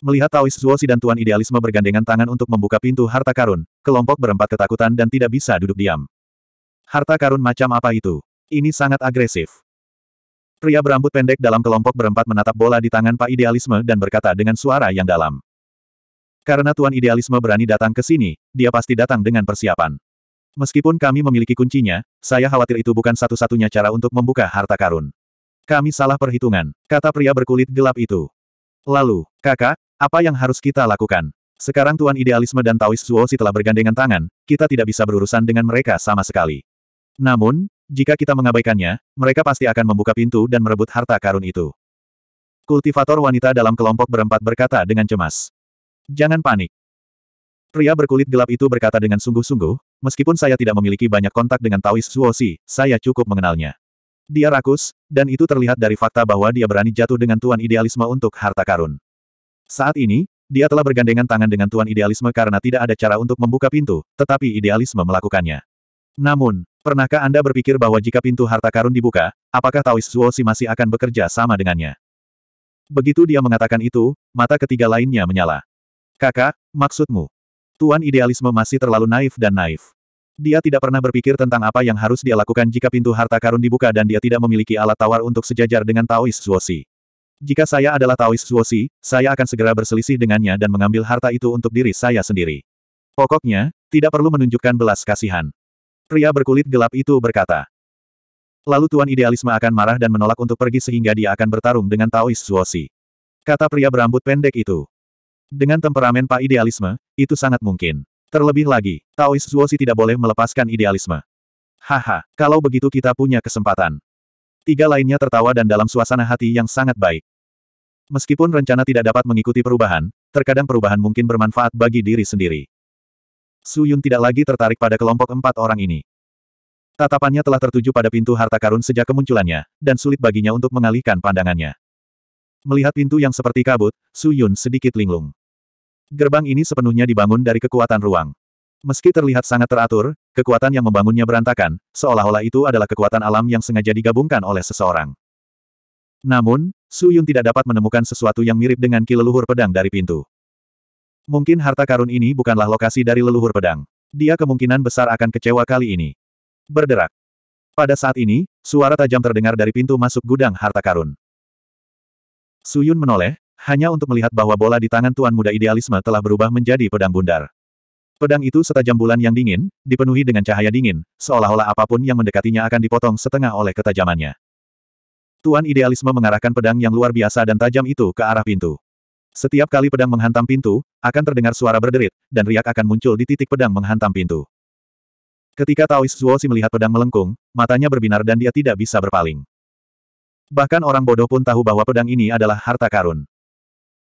Melihat Taois Zuosi dan Tuan Idealisme bergandengan tangan untuk membuka pintu harta karun, kelompok berempat ketakutan dan tidak bisa duduk diam. Harta karun macam apa itu? Ini sangat agresif. Pria berambut pendek dalam kelompok berempat menatap bola di tangan Pak Idealisme dan berkata dengan suara yang dalam. Karena Tuan Idealisme berani datang ke sini, dia pasti datang dengan persiapan. Meskipun kami memiliki kuncinya, saya khawatir itu bukan satu-satunya cara untuk membuka harta karun. Kami salah perhitungan, kata pria berkulit gelap itu. Lalu, kakak, apa yang harus kita lakukan? Sekarang Tuan Idealisme dan Tawis Zuozi telah bergandengan tangan, kita tidak bisa berurusan dengan mereka sama sekali. Namun, jika kita mengabaikannya, mereka pasti akan membuka pintu dan merebut harta karun itu. Kultivator wanita dalam kelompok berempat berkata dengan cemas. Jangan panik. Pria berkulit gelap itu berkata dengan sungguh-sungguh, meskipun saya tidak memiliki banyak kontak dengan Tawis Zuozi, saya cukup mengenalnya. Dia rakus, dan itu terlihat dari fakta bahwa dia berani jatuh dengan Tuan Idealisme untuk harta karun. Saat ini, dia telah bergandengan tangan dengan Tuan Idealisme karena tidak ada cara untuk membuka pintu, tetapi idealisme melakukannya. Namun, pernahkah Anda berpikir bahwa jika pintu harta karun dibuka, apakah taoist Zuosi masih akan bekerja sama dengannya? Begitu dia mengatakan itu, mata ketiga lainnya menyala. Kakak, maksudmu? Tuan Idealisme masih terlalu naif dan naif. Dia tidak pernah berpikir tentang apa yang harus dia lakukan jika pintu harta karun dibuka dan dia tidak memiliki alat tawar untuk sejajar dengan taoist Zuosi. Jika saya adalah Taoist Suosi, saya akan segera berselisih dengannya dan mengambil harta itu untuk diri saya sendiri. Pokoknya, tidak perlu menunjukkan belas kasihan. Pria berkulit gelap itu berkata. Lalu Tuan Idealisme akan marah dan menolak untuk pergi sehingga dia akan bertarung dengan Taoist Suosi. Kata pria berambut pendek itu. Dengan temperamen Pak Idealisme, itu sangat mungkin. Terlebih lagi, Taoist Suosi tidak boleh melepaskan idealisme. Haha, kalau begitu kita punya kesempatan. Tiga lainnya tertawa dan dalam suasana hati yang sangat baik. Meskipun rencana tidak dapat mengikuti perubahan, terkadang perubahan mungkin bermanfaat bagi diri sendiri. Su Yun tidak lagi tertarik pada kelompok empat orang ini. Tatapannya telah tertuju pada pintu harta karun sejak kemunculannya, dan sulit baginya untuk mengalihkan pandangannya. Melihat pintu yang seperti kabut, Su Yun sedikit linglung. Gerbang ini sepenuhnya dibangun dari kekuatan ruang. Meski terlihat sangat teratur, kekuatan yang membangunnya berantakan, seolah-olah itu adalah kekuatan alam yang sengaja digabungkan oleh seseorang. Namun, Su Yun tidak dapat menemukan sesuatu yang mirip dengan ki leluhur pedang dari pintu. Mungkin harta karun ini bukanlah lokasi dari leluhur pedang. Dia kemungkinan besar akan kecewa kali ini. Berderak. Pada saat ini, suara tajam terdengar dari pintu masuk gudang harta karun. Su Yun menoleh, hanya untuk melihat bahwa bola di tangan tuan muda idealisme telah berubah menjadi pedang bundar. Pedang itu setajam bulan yang dingin, dipenuhi dengan cahaya dingin, seolah-olah apapun yang mendekatinya akan dipotong setengah oleh ketajamannya. Tuan Idealisme mengarahkan pedang yang luar biasa dan tajam itu ke arah pintu. Setiap kali pedang menghantam pintu, akan terdengar suara berderit, dan riak akan muncul di titik pedang menghantam pintu. Ketika Taois Zuosi melihat pedang melengkung, matanya berbinar dan dia tidak bisa berpaling. Bahkan orang bodoh pun tahu bahwa pedang ini adalah harta karun.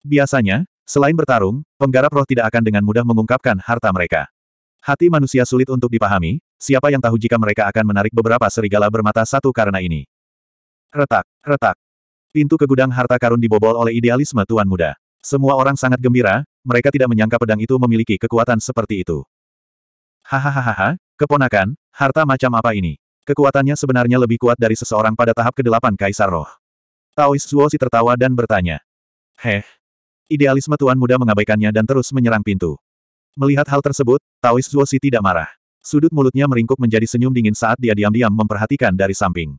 Biasanya, selain bertarung, penggarap roh tidak akan dengan mudah mengungkapkan harta mereka. Hati manusia sulit untuk dipahami, siapa yang tahu jika mereka akan menarik beberapa serigala bermata satu karena ini. Retak, retak. Pintu ke gudang harta karun dibobol oleh idealisme tuan muda. Semua orang sangat gembira, mereka tidak menyangka pedang itu memiliki kekuatan seperti itu. Hahaha, keponakan, harta macam apa ini? Kekuatannya sebenarnya lebih kuat dari seseorang pada tahap ke-8 Kaisar Roh. Taois Zuosi tertawa dan bertanya. Heh. Idealisme tuan muda mengabaikannya dan terus menyerang pintu. Melihat hal tersebut, Taois Zuosi tidak marah. Sudut mulutnya meringkuk menjadi senyum dingin saat dia diam-diam memperhatikan dari samping.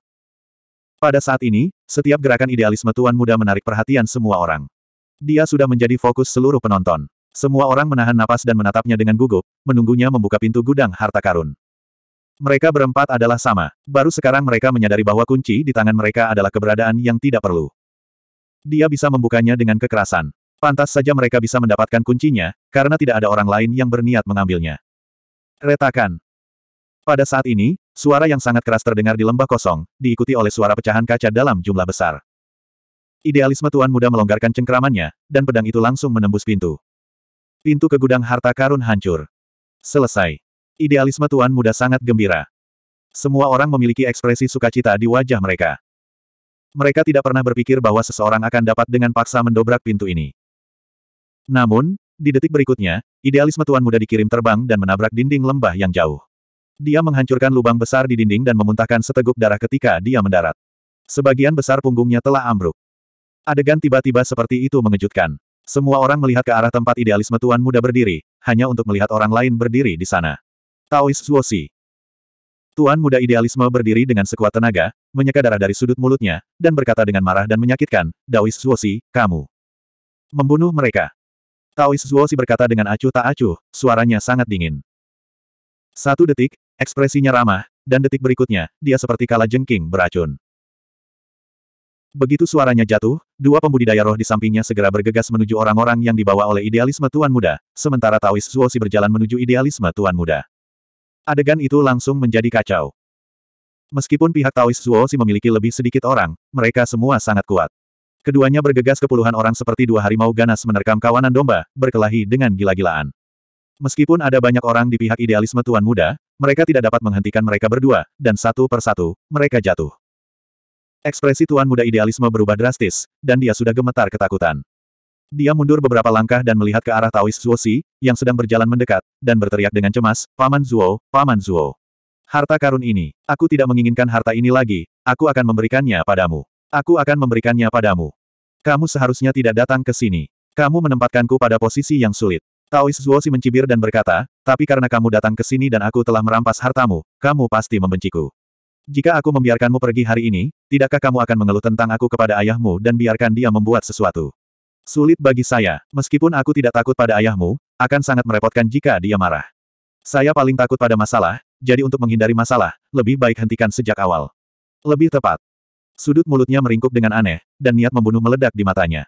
Pada saat ini, setiap gerakan idealisme Tuan Muda menarik perhatian semua orang. Dia sudah menjadi fokus seluruh penonton. Semua orang menahan napas dan menatapnya dengan gugup, menunggunya membuka pintu gudang harta karun. Mereka berempat adalah sama. Baru sekarang mereka menyadari bahwa kunci di tangan mereka adalah keberadaan yang tidak perlu. Dia bisa membukanya dengan kekerasan. Pantas saja mereka bisa mendapatkan kuncinya, karena tidak ada orang lain yang berniat mengambilnya. Retakan, pada saat ini, suara yang sangat keras terdengar di lembah kosong, diikuti oleh suara pecahan kaca dalam jumlah besar. Idealisme Tuan Muda melonggarkan cengkeramannya, dan pedang itu langsung menembus pintu. Pintu ke gudang harta karun hancur. Selesai. Idealisme Tuan Muda sangat gembira. Semua orang memiliki ekspresi sukacita di wajah mereka. Mereka tidak pernah berpikir bahwa seseorang akan dapat dengan paksa mendobrak pintu ini. Namun, di detik berikutnya, idealisme Tuan Muda dikirim terbang dan menabrak dinding lembah yang jauh. Dia menghancurkan lubang besar di dinding dan memuntahkan seteguk darah ketika dia mendarat. Sebagian besar punggungnya telah ambruk. Adegan tiba-tiba seperti itu mengejutkan. Semua orang melihat ke arah tempat idealisme tuan muda berdiri, hanya untuk melihat orang lain berdiri di sana. Taois Zuosi. Tuan muda idealisme berdiri dengan sekuat tenaga, menyeka darah dari sudut mulutnya, dan berkata dengan marah dan menyakitkan, Daois Zuosi, kamu. Membunuh mereka. Taois Zuosi berkata dengan acuh tak acuh, suaranya sangat dingin. Satu detik, ekspresinya ramah, dan detik berikutnya, dia seperti kala jengking beracun. Begitu suaranya jatuh, dua pembudidaya roh di sampingnya segera bergegas menuju orang-orang yang dibawa oleh idealisme Tuan Muda, sementara Taois Zuosi berjalan menuju idealisme Tuan Muda. Adegan itu langsung menjadi kacau. Meskipun pihak Taois Zuosi memiliki lebih sedikit orang, mereka semua sangat kuat. Keduanya bergegas ke puluhan orang seperti dua harimau ganas menerkam kawanan domba, berkelahi dengan gila-gilaan. Meskipun ada banyak orang di pihak idealisme Tuan Muda, mereka tidak dapat menghentikan mereka berdua, dan satu persatu, mereka jatuh. Ekspresi Tuan Muda idealisme berubah drastis, dan dia sudah gemetar ketakutan. Dia mundur beberapa langkah dan melihat ke arah Taois Zuosi, yang sedang berjalan mendekat, dan berteriak dengan cemas, Paman Zuo, Paman Zuo. Harta karun ini, aku tidak menginginkan harta ini lagi, aku akan memberikannya padamu. Aku akan memberikannya padamu. Kamu seharusnya tidak datang ke sini. Kamu menempatkanku pada posisi yang sulit. Taois Zuosi mencibir dan berkata, tapi karena kamu datang ke sini dan aku telah merampas hartamu, kamu pasti membenciku. Jika aku membiarkanmu pergi hari ini, tidakkah kamu akan mengeluh tentang aku kepada ayahmu dan biarkan dia membuat sesuatu? Sulit bagi saya, meskipun aku tidak takut pada ayahmu, akan sangat merepotkan jika dia marah. Saya paling takut pada masalah, jadi untuk menghindari masalah, lebih baik hentikan sejak awal. Lebih tepat. Sudut mulutnya meringkuk dengan aneh, dan niat membunuh meledak di matanya.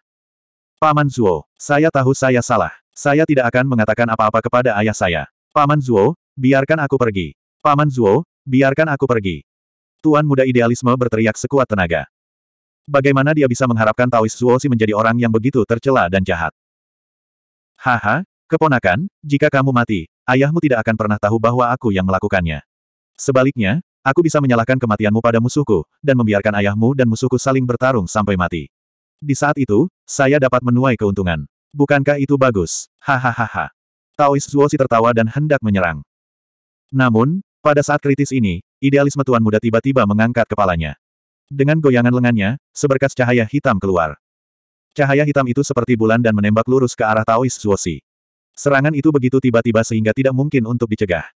Paman Zuo, saya tahu saya salah. Saya tidak akan mengatakan apa-apa kepada ayah saya. Paman Zuo, biarkan aku pergi. Paman Zuo, biarkan aku pergi. Tuan muda idealisme berteriak sekuat tenaga. Bagaimana dia bisa mengharapkan Taois Zuo si menjadi orang yang begitu tercela dan jahat? Haha, keponakan, jika kamu mati, ayahmu tidak akan pernah tahu bahwa aku yang melakukannya. Sebaliknya, aku bisa menyalahkan kematianmu pada musuhku, dan membiarkan ayahmu dan musuhku saling bertarung sampai mati. Di saat itu, saya dapat menuai keuntungan. Bukankah itu bagus? Hahaha. Taois Zuosi tertawa dan hendak menyerang. Namun, pada saat kritis ini, idealisme Tuan Muda tiba-tiba mengangkat kepalanya. Dengan goyangan lengannya, seberkas cahaya hitam keluar. Cahaya hitam itu seperti bulan dan menembak lurus ke arah Taois Zuosi. Serangan itu begitu tiba-tiba sehingga tidak mungkin untuk dicegah.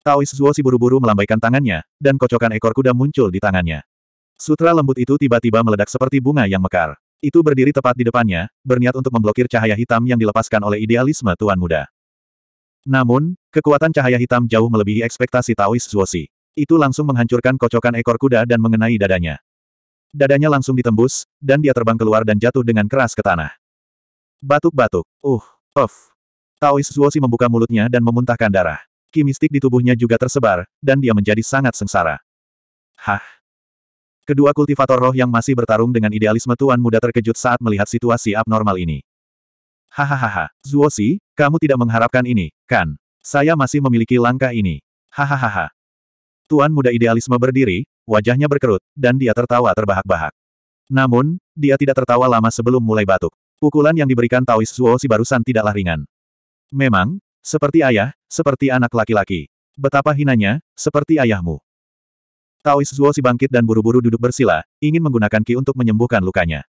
Taois Zuosi buru-buru melambaikan tangannya, dan kocokan ekor kuda muncul di tangannya. Sutra lembut itu tiba-tiba meledak seperti bunga yang mekar. Itu berdiri tepat di depannya, berniat untuk memblokir cahaya hitam yang dilepaskan oleh idealisme Tuan Muda. Namun, kekuatan cahaya hitam jauh melebihi ekspektasi Taois Zuosi. Itu langsung menghancurkan kocokan ekor kuda dan mengenai dadanya. Dadanya langsung ditembus, dan dia terbang keluar dan jatuh dengan keras ke tanah. Batuk-batuk. Uh, of. Taois Zuosi membuka mulutnya dan memuntahkan darah. Kimistik di tubuhnya juga tersebar, dan dia menjadi sangat sengsara. Hah. Kedua kultivator roh yang masih bertarung dengan idealisme tuan muda terkejut saat melihat situasi abnormal ini. Hahaha, Zuosi, kamu tidak mengharapkan ini, kan? Saya masih memiliki langkah ini. Hahaha. Tuan muda idealisme berdiri, wajahnya berkerut, dan dia tertawa terbahak-bahak. Namun, dia tidak tertawa lama sebelum mulai batuk. Pukulan yang diberikan Taois Zuosi barusan tidaklah ringan. Memang, seperti ayah, seperti anak laki-laki. Betapa hinanya, seperti ayahmu. Taois Zuo si bangkit dan buru-buru duduk bersila, ingin menggunakan Ki untuk menyembuhkan lukanya.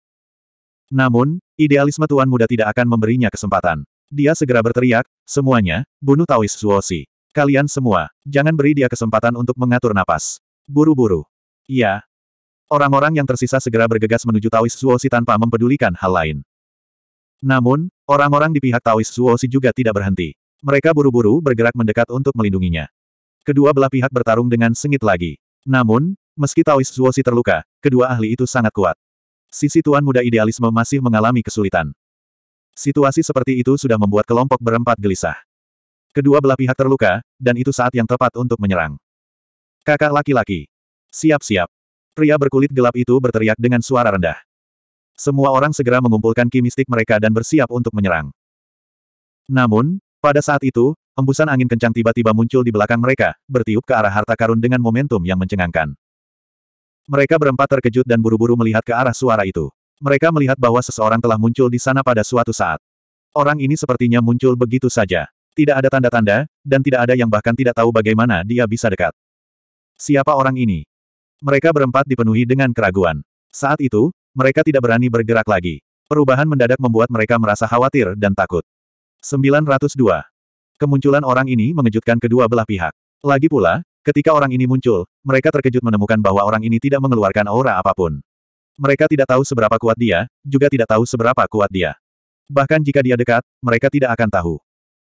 Namun, idealisme tuan muda tidak akan memberinya kesempatan. Dia segera berteriak, semuanya, bunuh Taois Zuo si. Kalian semua, jangan beri dia kesempatan untuk mengatur napas. Buru-buru. Iya. Orang-orang yang tersisa segera bergegas menuju Taois Zuo si tanpa mempedulikan hal lain. Namun, orang-orang di pihak Taois Zuo si juga tidak berhenti. Mereka buru-buru bergerak mendekat untuk melindunginya. Kedua belah pihak bertarung dengan sengit lagi. Namun, meski Taois Zuosi terluka, kedua ahli itu sangat kuat. Sisi tuan muda idealisme masih mengalami kesulitan. Situasi seperti itu sudah membuat kelompok berempat gelisah. Kedua belah pihak terluka, dan itu saat yang tepat untuk menyerang. Kakak laki-laki. Siap-siap. Pria berkulit gelap itu berteriak dengan suara rendah. Semua orang segera mengumpulkan kimistik mereka dan bersiap untuk menyerang. Namun, pada saat itu, Embusan angin kencang tiba-tiba muncul di belakang mereka, bertiup ke arah harta karun dengan momentum yang mencengangkan. Mereka berempat terkejut dan buru-buru melihat ke arah suara itu. Mereka melihat bahwa seseorang telah muncul di sana pada suatu saat. Orang ini sepertinya muncul begitu saja. Tidak ada tanda-tanda, dan tidak ada yang bahkan tidak tahu bagaimana dia bisa dekat. Siapa orang ini? Mereka berempat dipenuhi dengan keraguan. Saat itu, mereka tidak berani bergerak lagi. Perubahan mendadak membuat mereka merasa khawatir dan takut. 902. Kemunculan orang ini mengejutkan kedua belah pihak. Lagi pula, ketika orang ini muncul, mereka terkejut menemukan bahwa orang ini tidak mengeluarkan aura apapun. Mereka tidak tahu seberapa kuat dia, juga tidak tahu seberapa kuat dia. Bahkan jika dia dekat, mereka tidak akan tahu.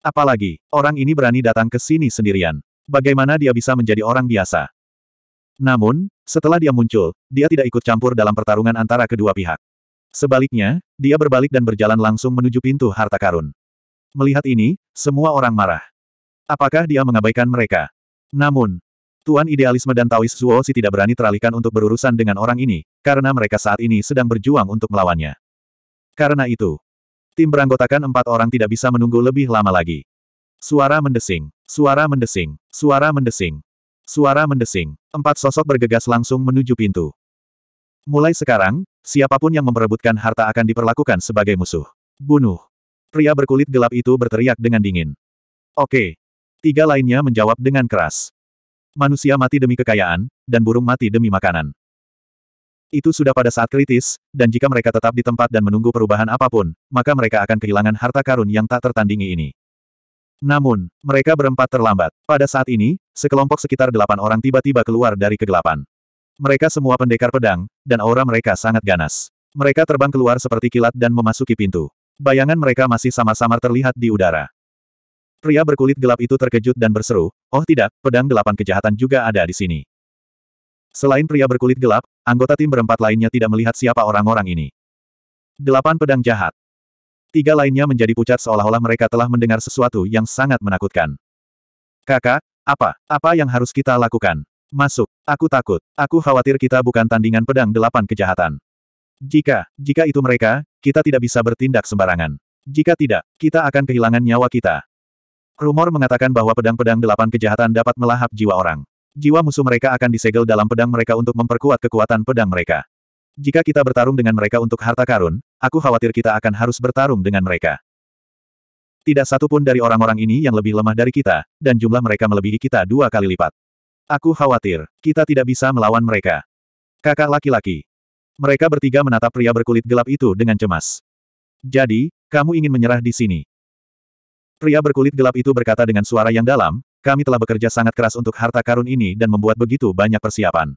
Apalagi, orang ini berani datang ke sini sendirian. Bagaimana dia bisa menjadi orang biasa? Namun, setelah dia muncul, dia tidak ikut campur dalam pertarungan antara kedua pihak. Sebaliknya, dia berbalik dan berjalan langsung menuju pintu harta karun. Melihat ini, semua orang marah. Apakah dia mengabaikan mereka? Namun, Tuan Idealisme dan Taois Zuo Si tidak berani teralihkan untuk berurusan dengan orang ini, karena mereka saat ini sedang berjuang untuk melawannya. Karena itu, tim beranggotakan empat orang tidak bisa menunggu lebih lama lagi. Suara mendesing, suara mendesing, suara mendesing, suara mendesing. Empat sosok bergegas langsung menuju pintu. Mulai sekarang, siapapun yang memperebutkan harta akan diperlakukan sebagai musuh. Bunuh. Pria berkulit gelap itu berteriak dengan dingin. Oke. Tiga lainnya menjawab dengan keras. Manusia mati demi kekayaan, dan burung mati demi makanan. Itu sudah pada saat kritis, dan jika mereka tetap di tempat dan menunggu perubahan apapun, maka mereka akan kehilangan harta karun yang tak tertandingi ini. Namun, mereka berempat terlambat. Pada saat ini, sekelompok sekitar delapan orang tiba-tiba keluar dari kegelapan. Mereka semua pendekar pedang, dan aura mereka sangat ganas. Mereka terbang keluar seperti kilat dan memasuki pintu. Bayangan mereka masih samar-samar terlihat di udara. Pria berkulit gelap itu terkejut dan berseru, oh tidak, pedang delapan kejahatan juga ada di sini. Selain pria berkulit gelap, anggota tim berempat lainnya tidak melihat siapa orang-orang ini. Delapan pedang jahat. Tiga lainnya menjadi pucat seolah-olah mereka telah mendengar sesuatu yang sangat menakutkan. Kakak, apa, apa yang harus kita lakukan? Masuk, aku takut, aku khawatir kita bukan tandingan pedang delapan kejahatan. Jika, jika itu mereka, kita tidak bisa bertindak sembarangan. Jika tidak, kita akan kehilangan nyawa kita. Rumor mengatakan bahwa pedang-pedang delapan kejahatan dapat melahap jiwa orang. Jiwa musuh mereka akan disegel dalam pedang mereka untuk memperkuat kekuatan pedang mereka. Jika kita bertarung dengan mereka untuk harta karun, aku khawatir kita akan harus bertarung dengan mereka. Tidak satupun dari orang-orang ini yang lebih lemah dari kita, dan jumlah mereka melebihi kita dua kali lipat. Aku khawatir, kita tidak bisa melawan mereka. Kakak laki-laki, mereka bertiga menatap pria berkulit gelap itu dengan cemas. Jadi, kamu ingin menyerah di sini? Pria berkulit gelap itu berkata dengan suara yang dalam, kami telah bekerja sangat keras untuk harta karun ini dan membuat begitu banyak persiapan.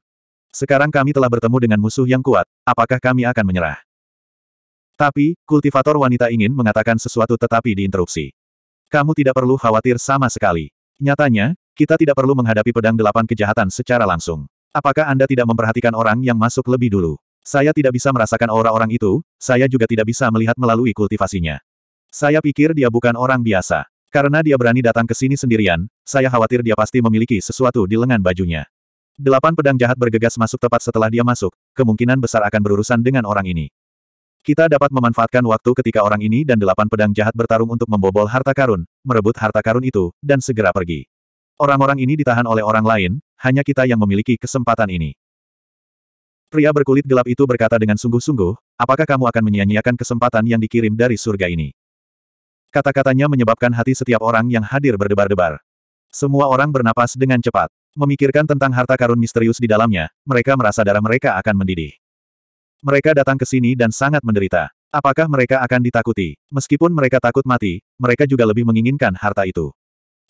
Sekarang kami telah bertemu dengan musuh yang kuat, apakah kami akan menyerah? Tapi, kultivator wanita ingin mengatakan sesuatu tetapi diinterupsi. Kamu tidak perlu khawatir sama sekali. Nyatanya, kita tidak perlu menghadapi pedang delapan kejahatan secara langsung. Apakah Anda tidak memperhatikan orang yang masuk lebih dulu? Saya tidak bisa merasakan aura orang itu, saya juga tidak bisa melihat melalui kultivasinya. Saya pikir dia bukan orang biasa. Karena dia berani datang ke sini sendirian, saya khawatir dia pasti memiliki sesuatu di lengan bajunya. Delapan pedang jahat bergegas masuk tepat setelah dia masuk, kemungkinan besar akan berurusan dengan orang ini. Kita dapat memanfaatkan waktu ketika orang ini dan delapan pedang jahat bertarung untuk membobol harta karun, merebut harta karun itu, dan segera pergi. Orang-orang ini ditahan oleh orang lain, hanya kita yang memiliki kesempatan ini. Pria berkulit gelap itu berkata dengan sungguh-sungguh, apakah kamu akan menyia-nyiakan kesempatan yang dikirim dari surga ini? Kata-katanya menyebabkan hati setiap orang yang hadir berdebar-debar. Semua orang bernapas dengan cepat. Memikirkan tentang harta karun misterius di dalamnya, mereka merasa darah mereka akan mendidih. Mereka datang ke sini dan sangat menderita. Apakah mereka akan ditakuti? Meskipun mereka takut mati, mereka juga lebih menginginkan harta itu.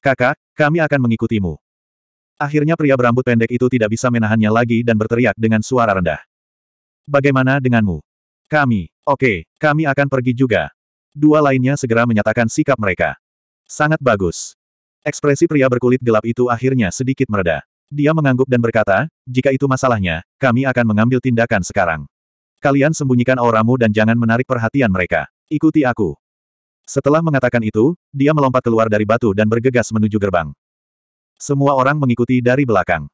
Kakak, kami akan mengikutimu. Akhirnya pria berambut pendek itu tidak bisa menahannya lagi dan berteriak dengan suara rendah. Bagaimana denganmu? Kami, oke, okay, kami akan pergi juga. Dua lainnya segera menyatakan sikap mereka. Sangat bagus. Ekspresi pria berkulit gelap itu akhirnya sedikit mereda. Dia mengangguk dan berkata, jika itu masalahnya, kami akan mengambil tindakan sekarang. Kalian sembunyikan auramu dan jangan menarik perhatian mereka. Ikuti aku. Setelah mengatakan itu, dia melompat keluar dari batu dan bergegas menuju gerbang. Semua orang mengikuti dari belakang.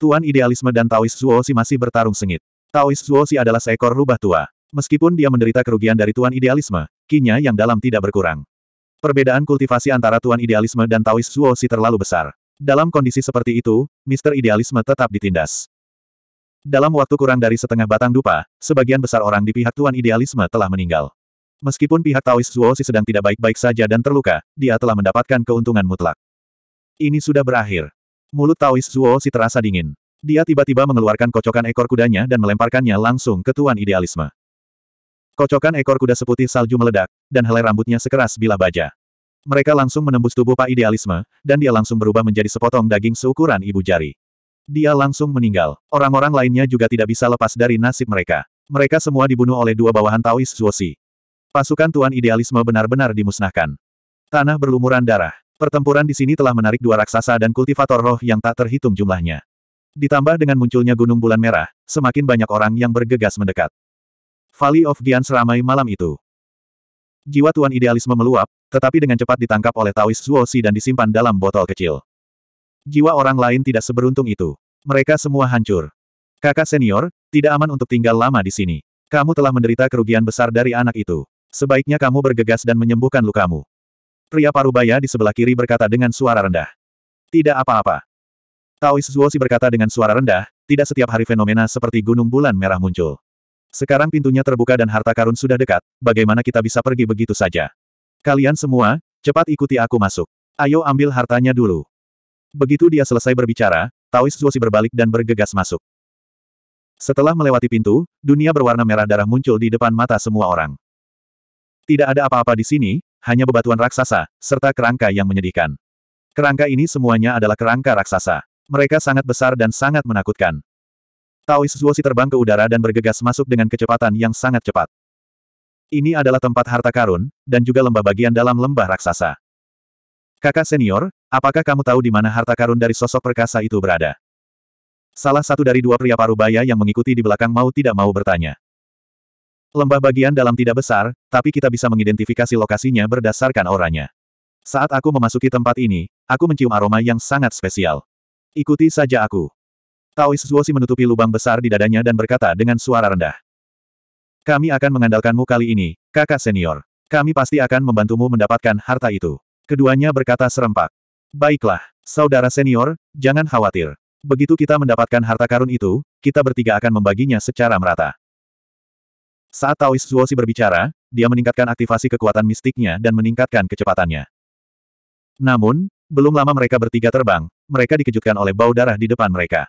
Tuan idealisme dan Taois Zuosi masih bertarung sengit. Taois Zuosi adalah seekor rubah tua. Meskipun dia menderita kerugian dari tuan idealisme, kinya yang dalam tidak berkurang. Perbedaan kultivasi antara tuan idealisme dan Taois Zuosi terlalu besar. Dalam kondisi seperti itu, Mister Idealisme tetap ditindas. Dalam waktu kurang dari setengah batang dupa, sebagian besar orang di pihak Tuan Idealisme telah meninggal. Meskipun pihak Taois Zuosi sedang tidak baik-baik saja dan terluka, dia telah mendapatkan keuntungan mutlak. Ini sudah berakhir. Mulut Taois Zuo si terasa dingin. Dia tiba-tiba mengeluarkan kocokan ekor kudanya dan melemparkannya langsung ke Tuan Idealisme. Kocokan ekor kuda seputih salju meledak, dan helai rambutnya sekeras bila baja. Mereka langsung menembus tubuh Pak Idealisme, dan dia langsung berubah menjadi sepotong daging seukuran ibu jari. Dia langsung meninggal. Orang-orang lainnya juga tidak bisa lepas dari nasib mereka. Mereka semua dibunuh oleh dua bawahan Taois Si. Pasukan Tuan Idealisme benar-benar dimusnahkan. Tanah berlumuran darah. Pertempuran di sini telah menarik dua raksasa dan kultivator roh yang tak terhitung jumlahnya. Ditambah dengan munculnya gunung bulan merah, semakin banyak orang yang bergegas mendekat. Valley of Gian seramai malam itu. Jiwa Tuan Idealisme meluap, tetapi dengan cepat ditangkap oleh Taois Zuosi dan disimpan dalam botol kecil. Jiwa orang lain tidak seberuntung itu. Mereka semua hancur. Kakak senior, tidak aman untuk tinggal lama di sini. Kamu telah menderita kerugian besar dari anak itu. Sebaiknya kamu bergegas dan menyembuhkan lukamu. Pria parubaya di sebelah kiri berkata dengan suara rendah. Tidak apa-apa. Taois Zuosi berkata dengan suara rendah, tidak setiap hari fenomena seperti gunung bulan merah muncul. Sekarang pintunya terbuka dan harta karun sudah dekat, bagaimana kita bisa pergi begitu saja? Kalian semua, cepat ikuti aku masuk. Ayo ambil hartanya dulu. Begitu dia selesai berbicara, Taois Zuosi berbalik dan bergegas masuk. Setelah melewati pintu, dunia berwarna merah darah muncul di depan mata semua orang. Tidak ada apa-apa di sini, hanya bebatuan raksasa, serta kerangka yang menyedihkan. Kerangka ini semuanya adalah kerangka raksasa. Mereka sangat besar dan sangat menakutkan. Taois Zuosi terbang ke udara dan bergegas masuk dengan kecepatan yang sangat cepat. Ini adalah tempat harta karun, dan juga lembah bagian dalam lembah raksasa. Kakak senior, apakah kamu tahu di mana harta karun dari sosok perkasa itu berada? Salah satu dari dua pria parubaya yang mengikuti di belakang mau tidak mau bertanya. Lembah bagian dalam tidak besar, tapi kita bisa mengidentifikasi lokasinya berdasarkan oranya. Saat aku memasuki tempat ini, aku mencium aroma yang sangat spesial. Ikuti saja aku. Taois Zuosi menutupi lubang besar di dadanya dan berkata dengan suara rendah. Kami akan mengandalkanmu kali ini, kakak senior. Kami pasti akan membantumu mendapatkan harta itu. Keduanya berkata serempak. Baiklah, saudara senior, jangan khawatir. Begitu kita mendapatkan harta karun itu, kita bertiga akan membaginya secara merata. Saat Taois Zuosi berbicara, dia meningkatkan aktivasi kekuatan mistiknya dan meningkatkan kecepatannya. Namun, belum lama mereka bertiga terbang, mereka dikejutkan oleh bau darah di depan mereka.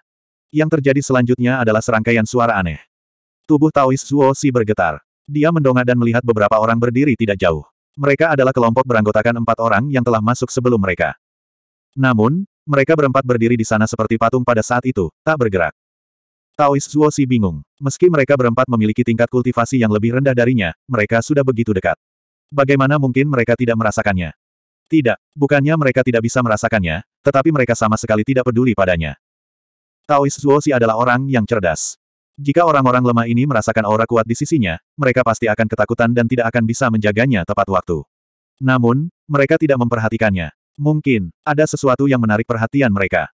Yang terjadi selanjutnya adalah serangkaian suara aneh. Tubuh Taois Zuosi bergetar. Dia mendongak dan melihat beberapa orang berdiri tidak jauh. Mereka adalah kelompok beranggotakan empat orang yang telah masuk sebelum mereka. Namun, mereka berempat berdiri di sana seperti patung pada saat itu, tak bergerak. Taois Si bingung. Meski mereka berempat memiliki tingkat kultivasi yang lebih rendah darinya, mereka sudah begitu dekat. Bagaimana mungkin mereka tidak merasakannya? Tidak, bukannya mereka tidak bisa merasakannya, tetapi mereka sama sekali tidak peduli padanya. Taois Si adalah orang yang cerdas. Jika orang-orang lemah ini merasakan aura kuat di sisinya, mereka pasti akan ketakutan dan tidak akan bisa menjaganya tepat waktu. Namun, mereka tidak memperhatikannya. Mungkin, ada sesuatu yang menarik perhatian mereka.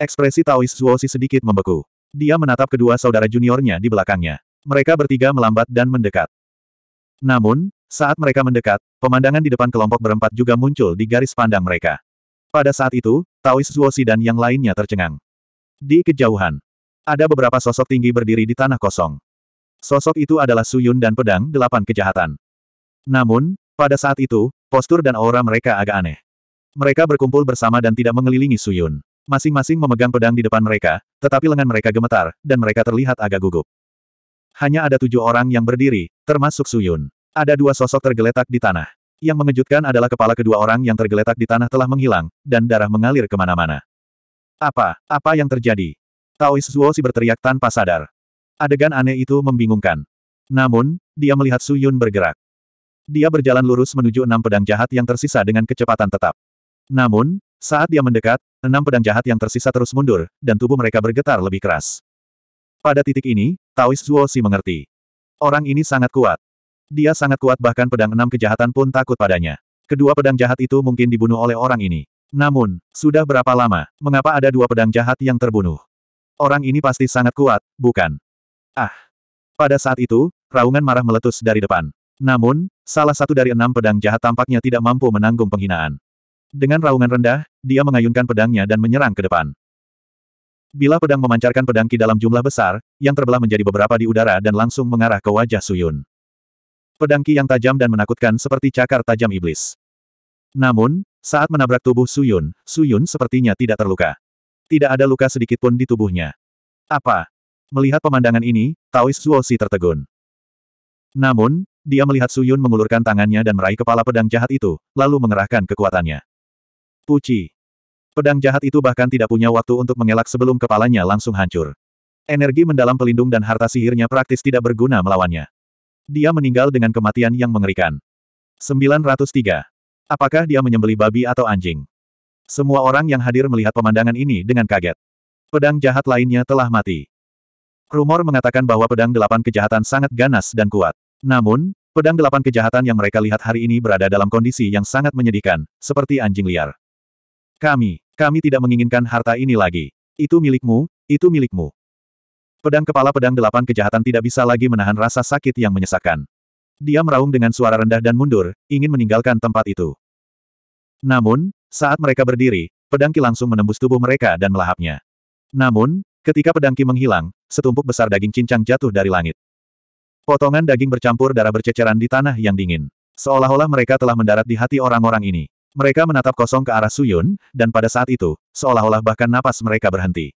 Ekspresi Taois Si sedikit membeku. Dia menatap kedua saudara juniornya di belakangnya. Mereka bertiga melambat dan mendekat. Namun, saat mereka mendekat, pemandangan di depan kelompok berempat juga muncul di garis pandang mereka. Pada saat itu, Taois Zuosi dan yang lainnya tercengang. Di kejauhan, ada beberapa sosok tinggi berdiri di tanah kosong. Sosok itu adalah Suyun dan pedang delapan kejahatan. Namun, pada saat itu, postur dan aura mereka agak aneh. Mereka berkumpul bersama dan tidak mengelilingi Suyun. Masing-masing memegang pedang di depan mereka, tetapi lengan mereka gemetar, dan mereka terlihat agak gugup. Hanya ada tujuh orang yang berdiri, termasuk Suyun. Ada dua sosok tergeletak di tanah. Yang mengejutkan adalah kepala kedua orang yang tergeletak di tanah telah menghilang, dan darah mengalir kemana-mana. Apa, apa yang terjadi? Taois Zuo si berteriak tanpa sadar. Adegan aneh itu membingungkan. Namun, dia melihat Suyun bergerak. Dia berjalan lurus menuju enam pedang jahat yang tersisa dengan kecepatan tetap. Namun, saat dia mendekat, Enam pedang jahat yang tersisa terus mundur, dan tubuh mereka bergetar lebih keras. Pada titik ini, Taois Zuosi mengerti. Orang ini sangat kuat. Dia sangat kuat bahkan pedang enam kejahatan pun takut padanya. Kedua pedang jahat itu mungkin dibunuh oleh orang ini. Namun, sudah berapa lama, mengapa ada dua pedang jahat yang terbunuh? Orang ini pasti sangat kuat, bukan? Ah! Pada saat itu, raungan marah meletus dari depan. Namun, salah satu dari enam pedang jahat tampaknya tidak mampu menanggung penghinaan. Dengan raungan rendah, dia mengayunkan pedangnya dan menyerang ke depan. Bila pedang memancarkan pedang ki dalam jumlah besar, yang terbelah menjadi beberapa di udara dan langsung mengarah ke wajah Suyun. Pedang ki yang tajam dan menakutkan seperti cakar tajam iblis. Namun, saat menabrak tubuh Suyun, Suyun sepertinya tidak terluka. Tidak ada luka sedikit pun di tubuhnya. Apa? Melihat pemandangan ini, Taois Suosi tertegun. Namun, dia melihat Suyun mengulurkan tangannya dan meraih kepala pedang jahat itu, lalu mengerahkan kekuatannya. Puci. Pedang jahat itu bahkan tidak punya waktu untuk mengelak sebelum kepalanya langsung hancur. Energi mendalam pelindung dan harta sihirnya praktis tidak berguna melawannya. Dia meninggal dengan kematian yang mengerikan. 903. Apakah dia menyembeli babi atau anjing? Semua orang yang hadir melihat pemandangan ini dengan kaget. Pedang jahat lainnya telah mati. Rumor mengatakan bahwa pedang delapan kejahatan sangat ganas dan kuat. Namun, pedang delapan kejahatan yang mereka lihat hari ini berada dalam kondisi yang sangat menyedihkan, seperti anjing liar. Kami, kami tidak menginginkan harta ini lagi. Itu milikmu, itu milikmu. Pedang kepala pedang delapan kejahatan tidak bisa lagi menahan rasa sakit yang menyesakkan. Dia meraung dengan suara rendah dan mundur, ingin meninggalkan tempat itu. Namun, saat mereka berdiri, pedangki langsung menembus tubuh mereka dan melahapnya. Namun, ketika pedangki menghilang, setumpuk besar daging cincang jatuh dari langit. Potongan daging bercampur darah berceceran di tanah yang dingin. Seolah-olah mereka telah mendarat di hati orang-orang ini. Mereka menatap kosong ke arah Suyun, dan pada saat itu, seolah-olah bahkan napas mereka berhenti.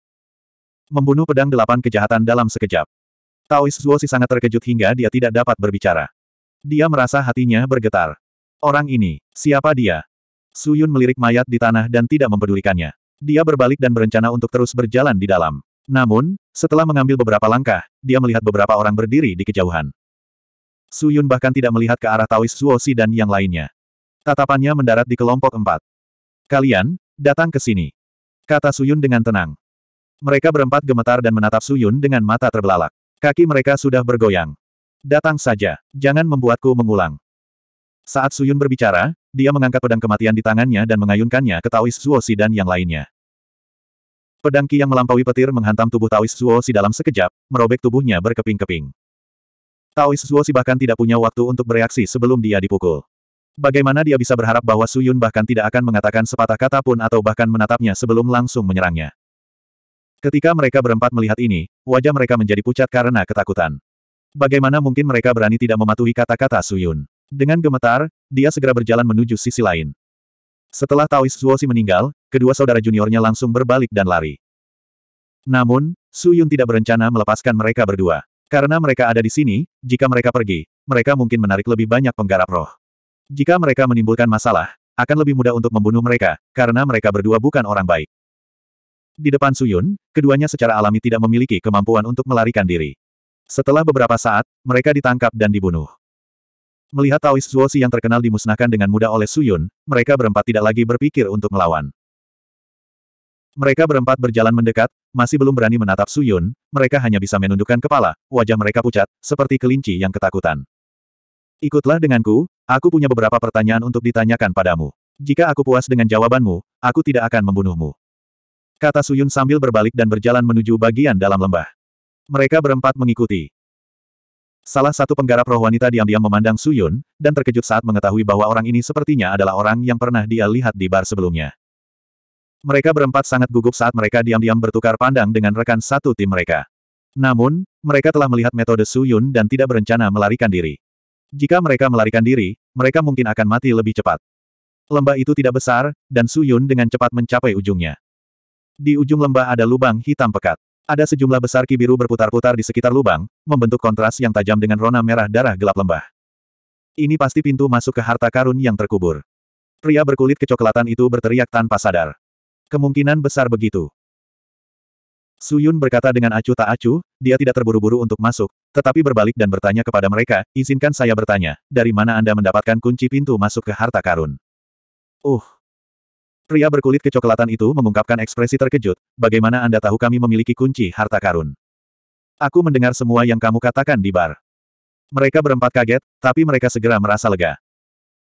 Membunuh pedang delapan kejahatan dalam sekejap. Taois Zuosi sangat terkejut hingga dia tidak dapat berbicara. Dia merasa hatinya bergetar. Orang ini, siapa dia? Suyun melirik mayat di tanah dan tidak mempedulikannya. Dia berbalik dan berencana untuk terus berjalan di dalam. Namun, setelah mengambil beberapa langkah, dia melihat beberapa orang berdiri di kejauhan. Suyun bahkan tidak melihat ke arah Taois Zuosi dan yang lainnya. Tatapannya mendarat di kelompok empat. Kalian, datang ke sini. Kata Suyun dengan tenang. Mereka berempat gemetar dan menatap Suyun dengan mata terbelalak. Kaki mereka sudah bergoyang. Datang saja, jangan membuatku mengulang. Saat Suyun berbicara, dia mengangkat pedang kematian di tangannya dan mengayunkannya ke Taois Zuosi dan yang lainnya. Pedang Ki yang melampaui petir menghantam tubuh Taois Zuosi dalam sekejap, merobek tubuhnya berkeping-keping. Taois Zuosi bahkan tidak punya waktu untuk bereaksi sebelum dia dipukul. Bagaimana dia bisa berharap bahwa Suyun bahkan tidak akan mengatakan sepatah kata pun atau bahkan menatapnya sebelum langsung menyerangnya. Ketika mereka berempat melihat ini, wajah mereka menjadi pucat karena ketakutan. Bagaimana mungkin mereka berani tidak mematuhi kata-kata Suyun? Dengan gemetar, dia segera berjalan menuju sisi lain. Setelah Taois Zuosi meninggal, kedua saudara juniornya langsung berbalik dan lari. Namun, Suyun tidak berencana melepaskan mereka berdua. Karena mereka ada di sini, jika mereka pergi, mereka mungkin menarik lebih banyak penggarap roh. Jika mereka menimbulkan masalah, akan lebih mudah untuk membunuh mereka, karena mereka berdua bukan orang baik. Di depan Suyun, keduanya secara alami tidak memiliki kemampuan untuk melarikan diri. Setelah beberapa saat, mereka ditangkap dan dibunuh. Melihat Taois Zuosi yang terkenal dimusnahkan dengan mudah oleh Suyun, mereka berempat tidak lagi berpikir untuk melawan. Mereka berempat berjalan mendekat, masih belum berani menatap Suyun, mereka hanya bisa menundukkan kepala, wajah mereka pucat, seperti kelinci yang ketakutan. Ikutlah denganku, Aku punya beberapa pertanyaan untuk ditanyakan padamu. Jika aku puas dengan jawabanmu, aku tidak akan membunuhmu. Kata Suyun sambil berbalik dan berjalan menuju bagian dalam lembah. Mereka berempat mengikuti. Salah satu penggarap roh wanita diam-diam memandang Suyun, dan terkejut saat mengetahui bahwa orang ini sepertinya adalah orang yang pernah dia lihat di bar sebelumnya. Mereka berempat sangat gugup saat mereka diam-diam bertukar pandang dengan rekan satu tim mereka. Namun, mereka telah melihat metode Suyun dan tidak berencana melarikan diri. Jika mereka melarikan diri, mereka mungkin akan mati lebih cepat. Lembah itu tidak besar, dan Suyun dengan cepat mencapai ujungnya. Di ujung lembah ada lubang hitam pekat. Ada sejumlah besar kibiru berputar-putar di sekitar lubang, membentuk kontras yang tajam dengan rona merah darah gelap lembah. Ini pasti pintu masuk ke harta karun yang terkubur. Pria berkulit kecoklatan itu berteriak tanpa sadar. Kemungkinan besar begitu. Su Yun berkata dengan acuh tak acuh, dia tidak terburu-buru untuk masuk, tetapi berbalik dan bertanya kepada mereka, izinkan saya bertanya, dari mana Anda mendapatkan kunci pintu masuk ke harta karun? Uh. Pria berkulit kecoklatan itu mengungkapkan ekspresi terkejut, bagaimana Anda tahu kami memiliki kunci harta karun? Aku mendengar semua yang kamu katakan di bar. Mereka berempat kaget, tapi mereka segera merasa lega.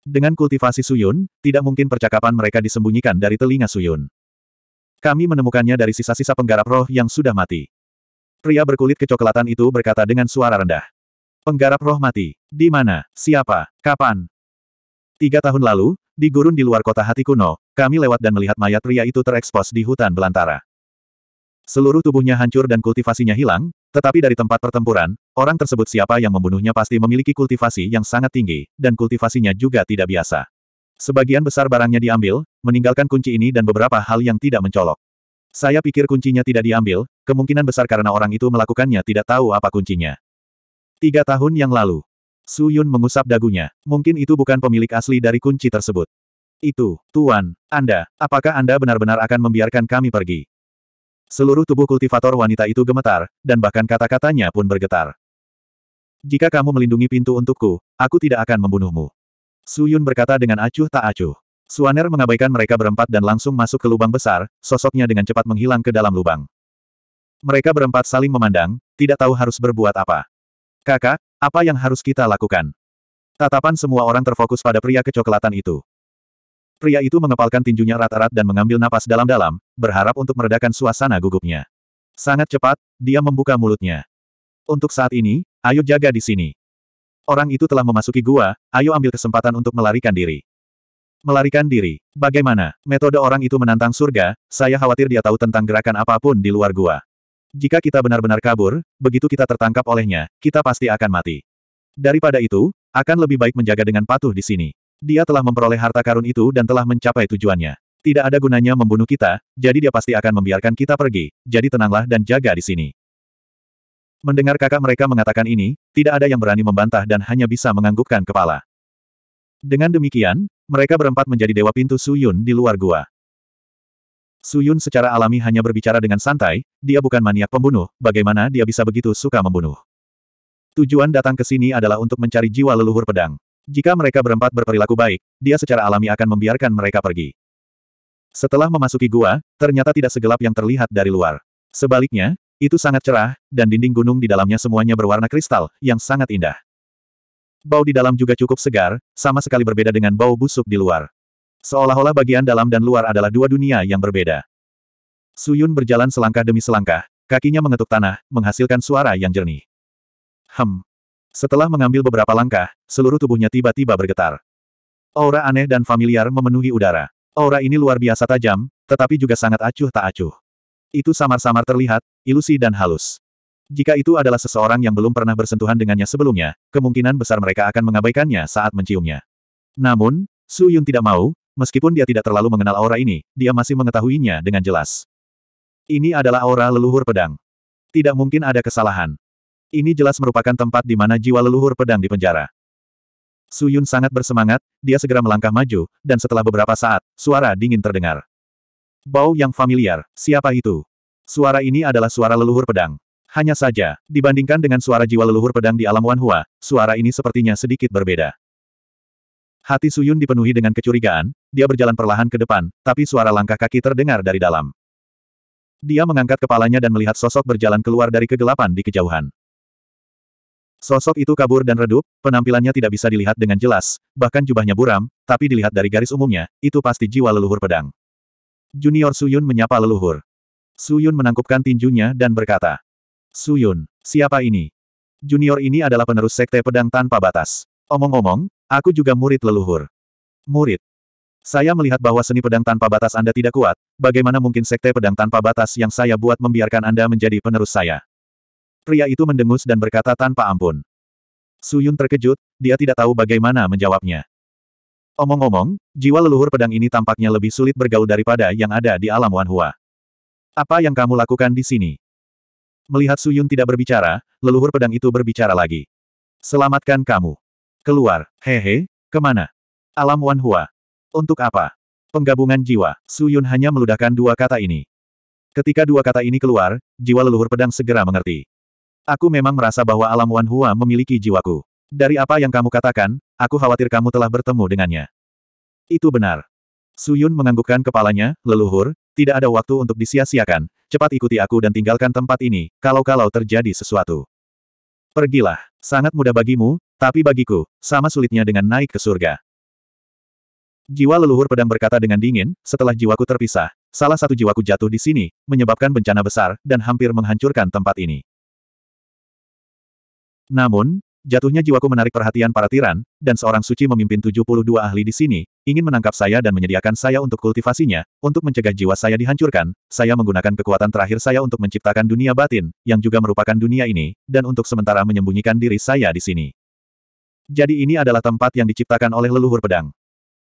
Dengan kultivasi Suyun, tidak mungkin percakapan mereka disembunyikan dari telinga Suyun. Kami menemukannya dari sisa-sisa penggarap roh yang sudah mati. Pria berkulit kecoklatan itu berkata dengan suara rendah. Penggarap roh mati. Di mana? Siapa? Kapan? Tiga tahun lalu, di gurun di luar kota hati kuno, kami lewat dan melihat mayat pria itu terekspos di hutan belantara. Seluruh tubuhnya hancur dan kultivasinya hilang, tetapi dari tempat pertempuran, orang tersebut siapa yang membunuhnya pasti memiliki kultivasi yang sangat tinggi, dan kultivasinya juga tidak biasa. Sebagian besar barangnya diambil, meninggalkan kunci ini dan beberapa hal yang tidak mencolok. Saya pikir kuncinya tidak diambil, kemungkinan besar karena orang itu melakukannya tidak tahu apa kuncinya. Tiga tahun yang lalu, Su Yun mengusap dagunya. Mungkin itu bukan pemilik asli dari kunci tersebut. Itu, Tuan, Anda, apakah Anda benar-benar akan membiarkan kami pergi? Seluruh tubuh kultivator wanita itu gemetar, dan bahkan kata-katanya pun bergetar. Jika kamu melindungi pintu untukku, aku tidak akan membunuhmu. Su Yun berkata dengan acuh tak acuh. Suaner mengabaikan mereka berempat dan langsung masuk ke lubang besar, sosoknya dengan cepat menghilang ke dalam lubang. Mereka berempat saling memandang, tidak tahu harus berbuat apa. Kakak, apa yang harus kita lakukan? Tatapan semua orang terfokus pada pria kecoklatan itu. Pria itu mengepalkan tinjunya rata-rata dan mengambil napas dalam-dalam, berharap untuk meredakan suasana gugupnya. Sangat cepat, dia membuka mulutnya. Untuk saat ini, ayo jaga di sini. Orang itu telah memasuki gua, ayo ambil kesempatan untuk melarikan diri. Melarikan diri. Bagaimana? Metode orang itu menantang surga, saya khawatir dia tahu tentang gerakan apapun di luar gua. Jika kita benar-benar kabur, begitu kita tertangkap olehnya, kita pasti akan mati. Daripada itu, akan lebih baik menjaga dengan patuh di sini. Dia telah memperoleh harta karun itu dan telah mencapai tujuannya. Tidak ada gunanya membunuh kita, jadi dia pasti akan membiarkan kita pergi, jadi tenanglah dan jaga di sini. Mendengar kakak mereka mengatakan ini, tidak ada yang berani membantah dan hanya bisa menganggukkan kepala. Dengan demikian, mereka berempat menjadi dewa pintu Suyun di luar gua. Suyun secara alami hanya berbicara dengan santai, dia bukan maniak pembunuh, bagaimana dia bisa begitu suka membunuh. Tujuan datang ke sini adalah untuk mencari jiwa leluhur pedang. Jika mereka berempat berperilaku baik, dia secara alami akan membiarkan mereka pergi. Setelah memasuki gua, ternyata tidak segelap yang terlihat dari luar. Sebaliknya, itu sangat cerah, dan dinding gunung di dalamnya semuanya berwarna kristal, yang sangat indah bau di dalam juga cukup segar, sama sekali berbeda dengan bau busuk di luar. Seolah-olah bagian dalam dan luar adalah dua dunia yang berbeda. Suyun berjalan selangkah demi selangkah, kakinya mengetuk tanah, menghasilkan suara yang jernih. Hem. Setelah mengambil beberapa langkah, seluruh tubuhnya tiba-tiba bergetar. Aura aneh dan familiar memenuhi udara. Aura ini luar biasa tajam, tetapi juga sangat acuh tak acuh. Itu samar-samar terlihat, ilusi dan halus. Jika itu adalah seseorang yang belum pernah bersentuhan dengannya sebelumnya, kemungkinan besar mereka akan mengabaikannya saat menciumnya. Namun, Su Yun tidak mau, meskipun dia tidak terlalu mengenal aura ini, dia masih mengetahuinya dengan jelas. Ini adalah aura leluhur pedang. Tidak mungkin ada kesalahan. Ini jelas merupakan tempat di mana jiwa leluhur pedang dipenjara. Su Yun sangat bersemangat, dia segera melangkah maju, dan setelah beberapa saat, suara dingin terdengar. Bau yang familiar, siapa itu? Suara ini adalah suara leluhur pedang. Hanya saja, dibandingkan dengan suara jiwa leluhur pedang di alam Wanhua, suara ini sepertinya sedikit berbeda. Hati Suyun dipenuhi dengan kecurigaan, dia berjalan perlahan ke depan, tapi suara langkah kaki terdengar dari dalam. Dia mengangkat kepalanya dan melihat sosok berjalan keluar dari kegelapan di kejauhan. Sosok itu kabur dan redup, penampilannya tidak bisa dilihat dengan jelas, bahkan jubahnya buram, tapi dilihat dari garis umumnya, itu pasti jiwa leluhur pedang. Junior Suyun menyapa leluhur. Suyun menangkupkan tinjunya dan berkata, Suyun, siapa ini? Junior ini adalah penerus sekte pedang tanpa batas. Omong-omong, aku juga murid leluhur. Murid. Saya melihat bahwa seni pedang tanpa batas Anda tidak kuat, bagaimana mungkin sekte pedang tanpa batas yang saya buat membiarkan Anda menjadi penerus saya? Pria itu mendengus dan berkata tanpa ampun. Suyun terkejut, dia tidak tahu bagaimana menjawabnya. Omong-omong, jiwa leluhur pedang ini tampaknya lebih sulit bergaul daripada yang ada di alam Wanhua. Apa yang kamu lakukan di sini? Melihat Suyun tidak berbicara, leluhur pedang itu berbicara lagi. Selamatkan kamu. Keluar, hehe, kemana? Alam Wan Hua. Untuk apa? Penggabungan jiwa, Suyun hanya meludahkan dua kata ini. Ketika dua kata ini keluar, jiwa leluhur pedang segera mengerti. Aku memang merasa bahwa Alam Wan Hua memiliki jiwaku. Dari apa yang kamu katakan, aku khawatir kamu telah bertemu dengannya. Itu benar. Suyun menganggukkan kepalanya, leluhur, tidak ada waktu untuk disia-siakan, Cepat ikuti aku dan tinggalkan tempat ini, kalau-kalau terjadi sesuatu. Pergilah, sangat mudah bagimu, tapi bagiku, sama sulitnya dengan naik ke surga. Jiwa leluhur pedang berkata dengan dingin, setelah jiwaku terpisah, salah satu jiwaku jatuh di sini, menyebabkan bencana besar, dan hampir menghancurkan tempat ini. Namun, Jatuhnya jiwaku menarik perhatian para tiran, dan seorang suci memimpin 72 ahli di sini, ingin menangkap saya dan menyediakan saya untuk kultivasinya, untuk mencegah jiwa saya dihancurkan, saya menggunakan kekuatan terakhir saya untuk menciptakan dunia batin, yang juga merupakan dunia ini, dan untuk sementara menyembunyikan diri saya di sini. Jadi ini adalah tempat yang diciptakan oleh leluhur pedang.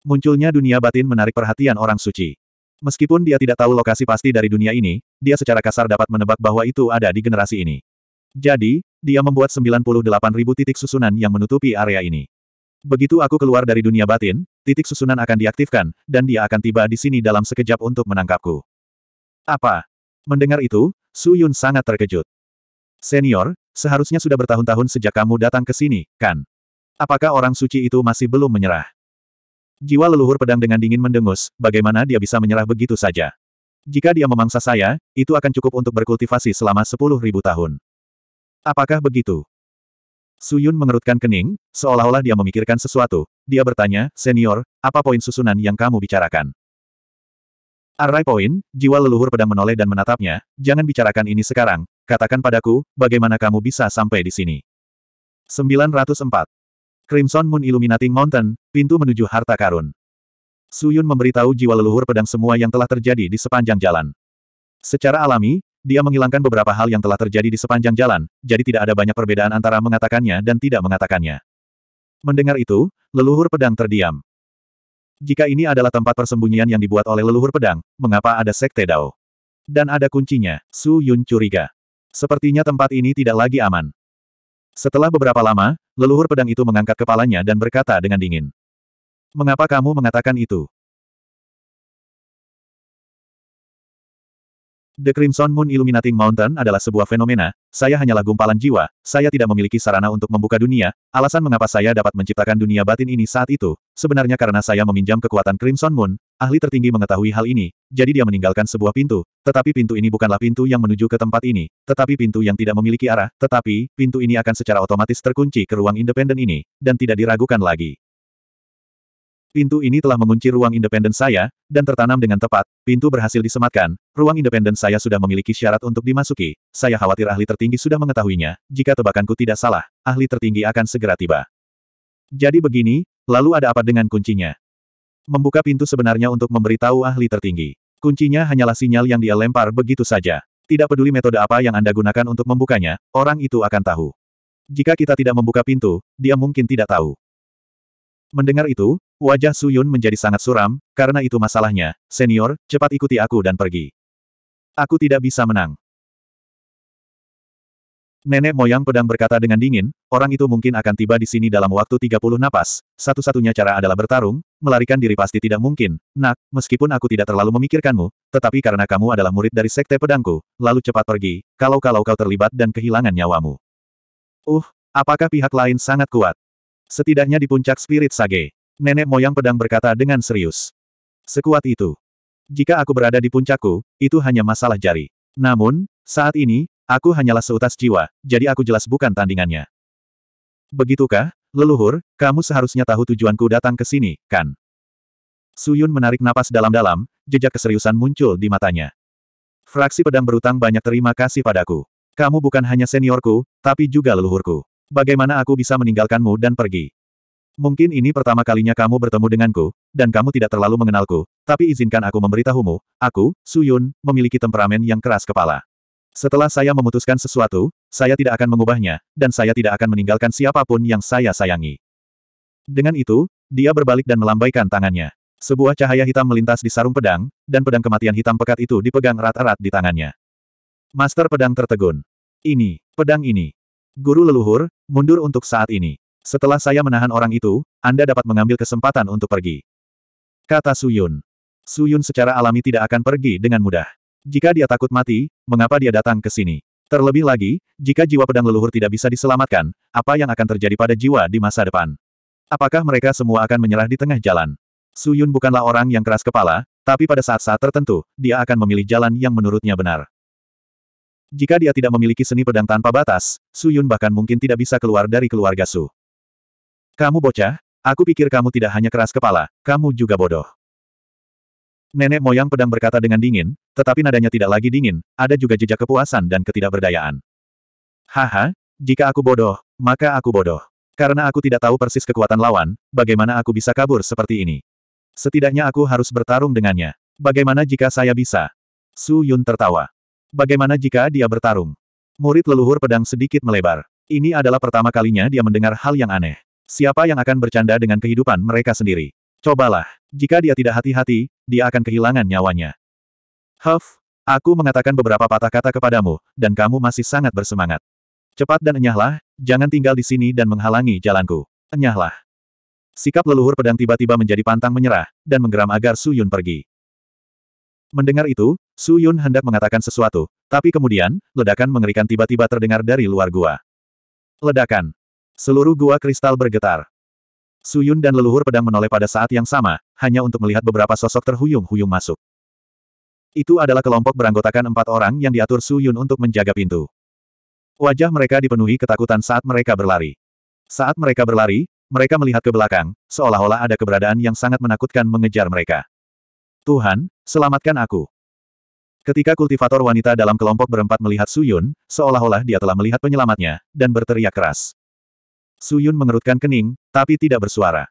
Munculnya dunia batin menarik perhatian orang suci. Meskipun dia tidak tahu lokasi pasti dari dunia ini, dia secara kasar dapat menebak bahwa itu ada di generasi ini. Jadi, dia membuat ribu titik susunan yang menutupi area ini. Begitu aku keluar dari dunia batin, titik susunan akan diaktifkan, dan dia akan tiba di sini dalam sekejap untuk menangkapku. Apa? Mendengar itu, Su Yun sangat terkejut. Senior, seharusnya sudah bertahun-tahun sejak kamu datang ke sini, kan? Apakah orang suci itu masih belum menyerah? Jiwa leluhur pedang dengan dingin mendengus, bagaimana dia bisa menyerah begitu saja? Jika dia memangsa saya, itu akan cukup untuk berkultivasi selama 10.000 tahun. Apakah begitu? Suyun mengerutkan kening, seolah-olah dia memikirkan sesuatu. Dia bertanya, senior, apa poin susunan yang kamu bicarakan? Arai poin, jiwa leluhur pedang menoleh dan menatapnya, jangan bicarakan ini sekarang, katakan padaku, bagaimana kamu bisa sampai di sini? 904. Crimson Moon Illuminating Mountain, pintu menuju harta karun. Suyun memberitahu jiwa leluhur pedang semua yang telah terjadi di sepanjang jalan. Secara alami, dia menghilangkan beberapa hal yang telah terjadi di sepanjang jalan, jadi tidak ada banyak perbedaan antara mengatakannya dan tidak mengatakannya. Mendengar itu, leluhur pedang terdiam. Jika ini adalah tempat persembunyian yang dibuat oleh leluhur pedang, mengapa ada sekte Dao? Dan ada kuncinya, Su Yun curiga. Sepertinya tempat ini tidak lagi aman. Setelah beberapa lama, leluhur pedang itu mengangkat kepalanya dan berkata dengan dingin. Mengapa kamu mengatakan itu? The Crimson Moon Illuminating Mountain adalah sebuah fenomena, saya hanyalah gumpalan jiwa, saya tidak memiliki sarana untuk membuka dunia, alasan mengapa saya dapat menciptakan dunia batin ini saat itu, sebenarnya karena saya meminjam kekuatan Crimson Moon, ahli tertinggi mengetahui hal ini, jadi dia meninggalkan sebuah pintu, tetapi pintu ini bukanlah pintu yang menuju ke tempat ini, tetapi pintu yang tidak memiliki arah, tetapi, pintu ini akan secara otomatis terkunci ke ruang independen ini, dan tidak diragukan lagi. Pintu ini telah mengunci ruang independen saya, dan tertanam dengan tepat, pintu berhasil disematkan, ruang independen saya sudah memiliki syarat untuk dimasuki, saya khawatir ahli tertinggi sudah mengetahuinya, jika tebakanku tidak salah, ahli tertinggi akan segera tiba. Jadi begini, lalu ada apa dengan kuncinya? Membuka pintu sebenarnya untuk memberitahu ahli tertinggi. Kuncinya hanyalah sinyal yang dia lempar begitu saja. Tidak peduli metode apa yang Anda gunakan untuk membukanya, orang itu akan tahu. Jika kita tidak membuka pintu, dia mungkin tidak tahu. Mendengar itu, wajah Su Yun menjadi sangat suram, karena itu masalahnya, senior, cepat ikuti aku dan pergi. Aku tidak bisa menang. Nenek moyang pedang berkata dengan dingin, orang itu mungkin akan tiba di sini dalam waktu 30 napas, satu-satunya cara adalah bertarung, melarikan diri pasti tidak mungkin, nak, meskipun aku tidak terlalu memikirkanmu, tetapi karena kamu adalah murid dari sekte pedangku, lalu cepat pergi, kalau-kalau kau terlibat dan kehilangan nyawamu. Uh, apakah pihak lain sangat kuat? Setidaknya di puncak Spirit Sage. Nenek moyang pedang berkata dengan serius. Sekuat itu. Jika aku berada di puncakku, itu hanya masalah jari. Namun, saat ini, aku hanyalah seutas jiwa, jadi aku jelas bukan tandingannya. Begitukah, leluhur, kamu seharusnya tahu tujuanku datang ke sini, kan? Suyun menarik napas dalam-dalam, jejak keseriusan muncul di matanya. Fraksi pedang berutang banyak terima kasih padaku. Kamu bukan hanya seniorku, tapi juga leluhurku. Bagaimana aku bisa meninggalkanmu dan pergi? Mungkin ini pertama kalinya kamu bertemu denganku, dan kamu tidak terlalu mengenalku, tapi izinkan aku memberitahumu, aku, Suyun, memiliki temperamen yang keras kepala. Setelah saya memutuskan sesuatu, saya tidak akan mengubahnya, dan saya tidak akan meninggalkan siapapun yang saya sayangi. Dengan itu, dia berbalik dan melambaikan tangannya. Sebuah cahaya hitam melintas di sarung pedang, dan pedang kematian hitam pekat itu dipegang erat-erat di tangannya. Master pedang tertegun. Ini, pedang ini. Guru leluhur, mundur untuk saat ini. Setelah saya menahan orang itu, Anda dapat mengambil kesempatan untuk pergi. Kata Suyun. Suyun secara alami tidak akan pergi dengan mudah. Jika dia takut mati, mengapa dia datang ke sini? Terlebih lagi, jika jiwa pedang leluhur tidak bisa diselamatkan, apa yang akan terjadi pada jiwa di masa depan? Apakah mereka semua akan menyerah di tengah jalan? Suyun bukanlah orang yang keras kepala, tapi pada saat-saat tertentu, dia akan memilih jalan yang menurutnya benar. Jika dia tidak memiliki seni pedang tanpa batas, Su Yun bahkan mungkin tidak bisa keluar dari keluarga Su. Kamu bocah, aku pikir kamu tidak hanya keras kepala, kamu juga bodoh. Nenek moyang pedang berkata dengan dingin, tetapi nadanya tidak lagi dingin, ada juga jejak kepuasan dan ketidakberdayaan. Haha, jika aku bodoh, maka aku bodoh. Karena aku tidak tahu persis kekuatan lawan, bagaimana aku bisa kabur seperti ini? Setidaknya aku harus bertarung dengannya. Bagaimana jika saya bisa? Su Yun tertawa. Bagaimana jika dia bertarung? Murid leluhur pedang sedikit melebar. Ini adalah pertama kalinya dia mendengar hal yang aneh. Siapa yang akan bercanda dengan kehidupan mereka sendiri? Cobalah. Jika dia tidak hati-hati, dia akan kehilangan nyawanya. Huff, aku mengatakan beberapa patah kata kepadamu, dan kamu masih sangat bersemangat. Cepat dan enyahlah, jangan tinggal di sini dan menghalangi jalanku. Enyahlah. Sikap leluhur pedang tiba-tiba menjadi pantang menyerah, dan menggeram agar Suyun pergi. Mendengar itu, Su Yun hendak mengatakan sesuatu, tapi kemudian, ledakan mengerikan tiba-tiba terdengar dari luar gua. Ledakan. Seluruh gua kristal bergetar. Su Yun dan leluhur pedang menoleh pada saat yang sama, hanya untuk melihat beberapa sosok terhuyung-huyung masuk. Itu adalah kelompok beranggotakan empat orang yang diatur Su Yun untuk menjaga pintu. Wajah mereka dipenuhi ketakutan saat mereka berlari. Saat mereka berlari, mereka melihat ke belakang, seolah-olah ada keberadaan yang sangat menakutkan mengejar mereka. Tuhan, selamatkan aku. Ketika kultivator wanita dalam kelompok berempat melihat Suyun, seolah-olah dia telah melihat penyelamatnya, dan berteriak keras. Suyun mengerutkan kening, tapi tidak bersuara.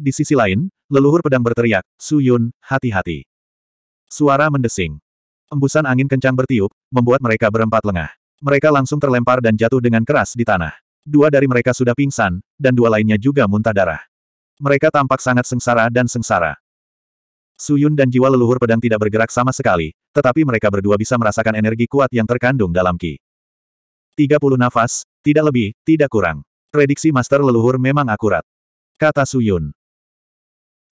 Di sisi lain, leluhur pedang berteriak, Suyun, hati-hati. Suara mendesing. Embusan angin kencang bertiup, membuat mereka berempat lengah. Mereka langsung terlempar dan jatuh dengan keras di tanah. Dua dari mereka sudah pingsan, dan dua lainnya juga muntah darah. Mereka tampak sangat sengsara dan sengsara. Suyun dan jiwa leluhur pedang tidak bergerak sama sekali, tetapi mereka berdua bisa merasakan energi kuat yang terkandung dalam Ki. 30 nafas, tidak lebih, tidak kurang. Prediksi master leluhur memang akurat. Kata Suyun.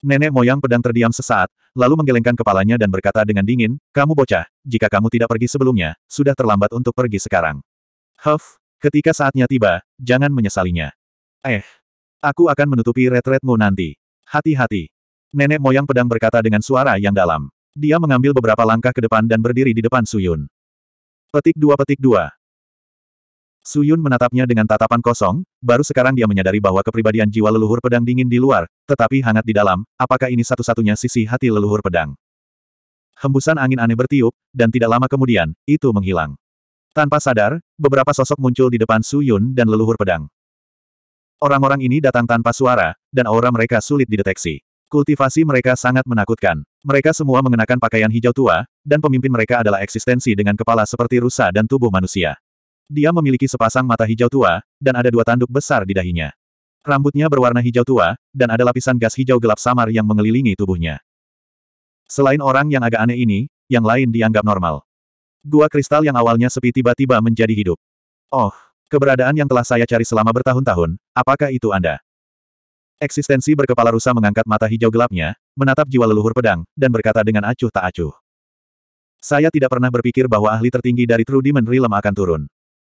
Nenek moyang pedang terdiam sesaat, lalu menggelengkan kepalanya dan berkata dengan dingin, Kamu bocah, jika kamu tidak pergi sebelumnya, sudah terlambat untuk pergi sekarang. Huff, ketika saatnya tiba, jangan menyesalinya. Eh, aku akan menutupi retretmu nanti. Hati-hati. Nenek moyang pedang berkata dengan suara yang dalam. Dia mengambil beberapa langkah ke depan dan berdiri di depan Suyun. Petik dua petik dua. Suyun menatapnya dengan tatapan kosong, baru sekarang dia menyadari bahwa kepribadian jiwa leluhur pedang dingin di luar, tetapi hangat di dalam, apakah ini satu-satunya sisi hati leluhur pedang? Hembusan angin aneh bertiup, dan tidak lama kemudian, itu menghilang. Tanpa sadar, beberapa sosok muncul di depan Suyun dan leluhur pedang. Orang-orang ini datang tanpa suara, dan aura mereka sulit dideteksi. Kultivasi mereka sangat menakutkan. Mereka semua mengenakan pakaian hijau tua, dan pemimpin mereka adalah eksistensi dengan kepala seperti rusa dan tubuh manusia. Dia memiliki sepasang mata hijau tua, dan ada dua tanduk besar di dahinya. Rambutnya berwarna hijau tua, dan ada lapisan gas hijau gelap samar yang mengelilingi tubuhnya. Selain orang yang agak aneh ini, yang lain dianggap normal. Gua kristal yang awalnya sepi tiba-tiba menjadi hidup. Oh, keberadaan yang telah saya cari selama bertahun-tahun, apakah itu Anda? Eksistensi berkepala rusa mengangkat mata hijau gelapnya, menatap jiwa leluhur pedang, dan berkata dengan acuh tak acuh. Saya tidak pernah berpikir bahwa ahli tertinggi dari True Demon Realm akan turun.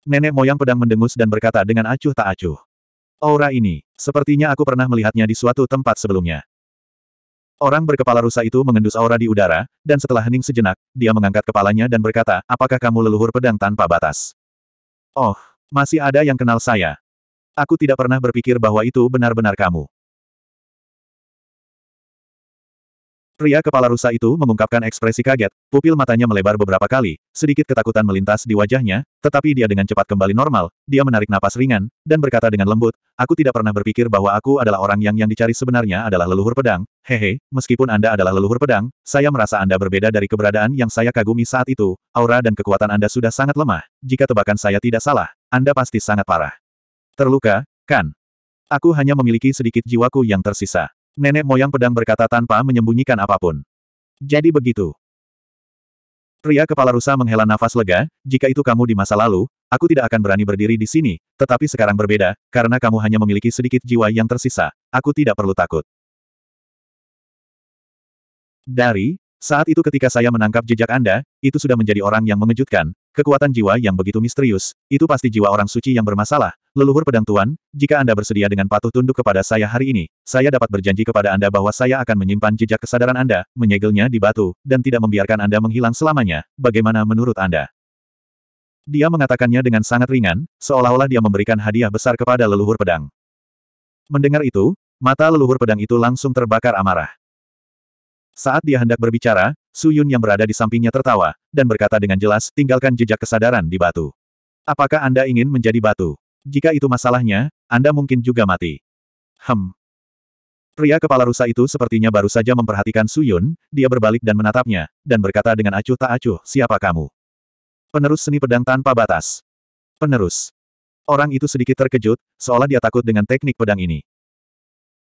Nenek moyang pedang mendengus dan berkata dengan acuh tak acuh. Aura ini, sepertinya aku pernah melihatnya di suatu tempat sebelumnya. Orang berkepala rusa itu mengendus aura di udara, dan setelah hening sejenak, dia mengangkat kepalanya dan berkata, apakah kamu leluhur pedang tanpa batas? Oh, masih ada yang kenal saya. Aku tidak pernah berpikir bahwa itu benar-benar kamu. Pria kepala rusa itu mengungkapkan ekspresi kaget, pupil matanya melebar beberapa kali, sedikit ketakutan melintas di wajahnya, tetapi dia dengan cepat kembali normal, dia menarik napas ringan, dan berkata dengan lembut, aku tidak pernah berpikir bahwa aku adalah orang yang yang dicari sebenarnya adalah leluhur pedang, hehe, meskipun Anda adalah leluhur pedang, saya merasa Anda berbeda dari keberadaan yang saya kagumi saat itu, aura dan kekuatan Anda sudah sangat lemah, jika tebakan saya tidak salah, Anda pasti sangat parah. Terluka, kan? Aku hanya memiliki sedikit jiwaku yang tersisa nenek moyang pedang berkata tanpa menyembunyikan apapun. Jadi begitu. Pria kepala rusa menghela nafas lega, jika itu kamu di masa lalu, aku tidak akan berani berdiri di sini, tetapi sekarang berbeda, karena kamu hanya memiliki sedikit jiwa yang tersisa, aku tidak perlu takut. Dari, saat itu ketika saya menangkap jejak Anda, itu sudah menjadi orang yang mengejutkan, kekuatan jiwa yang begitu misterius, itu pasti jiwa orang suci yang bermasalah, Leluhur pedang tuan, jika Anda bersedia dengan patuh tunduk kepada saya hari ini, saya dapat berjanji kepada Anda bahwa saya akan menyimpan jejak kesadaran Anda, menyegelnya di batu, dan tidak membiarkan Anda menghilang selamanya. Bagaimana menurut Anda? Dia mengatakannya dengan sangat ringan, seolah-olah dia memberikan hadiah besar kepada leluhur pedang. Mendengar itu, mata leluhur pedang itu langsung terbakar amarah. Saat dia hendak berbicara, Su Yun yang berada di sampingnya tertawa, dan berkata dengan jelas, tinggalkan jejak kesadaran di batu. Apakah Anda ingin menjadi batu? Jika itu masalahnya, Anda mungkin juga mati. Hem. Pria kepala rusa itu sepertinya baru saja memperhatikan Suyun, dia berbalik dan menatapnya, dan berkata dengan acuh tak acuh, siapa kamu? Penerus seni pedang tanpa batas. Penerus. Orang itu sedikit terkejut, seolah dia takut dengan teknik pedang ini.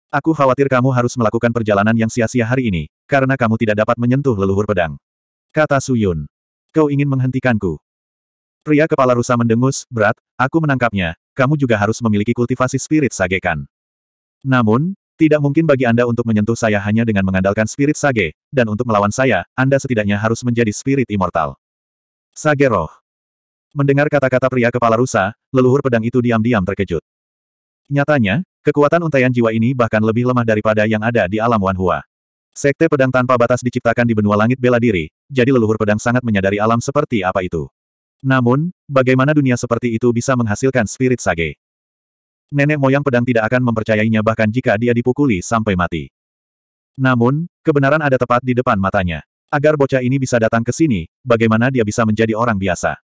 Aku khawatir kamu harus melakukan perjalanan yang sia-sia hari ini, karena kamu tidak dapat menyentuh leluhur pedang. Kata Suyun. Kau ingin menghentikanku. Pria kepala rusa mendengus, berat, aku menangkapnya, kamu juga harus memiliki kultivasi spirit sagekan. Namun, tidak mungkin bagi Anda untuk menyentuh saya hanya dengan mengandalkan spirit sage, dan untuk melawan saya, Anda setidaknya harus menjadi spirit immortal. Sage roh. Mendengar kata-kata pria kepala rusa, leluhur pedang itu diam-diam terkejut. Nyatanya, kekuatan untaian jiwa ini bahkan lebih lemah daripada yang ada di alam Wanhua. Sekte pedang tanpa batas diciptakan di benua langit bela diri, jadi leluhur pedang sangat menyadari alam seperti apa itu. Namun, bagaimana dunia seperti itu bisa menghasilkan spirit sage? Nenek moyang pedang tidak akan mempercayainya bahkan jika dia dipukuli sampai mati. Namun, kebenaran ada tepat di depan matanya. Agar bocah ini bisa datang ke sini, bagaimana dia bisa menjadi orang biasa?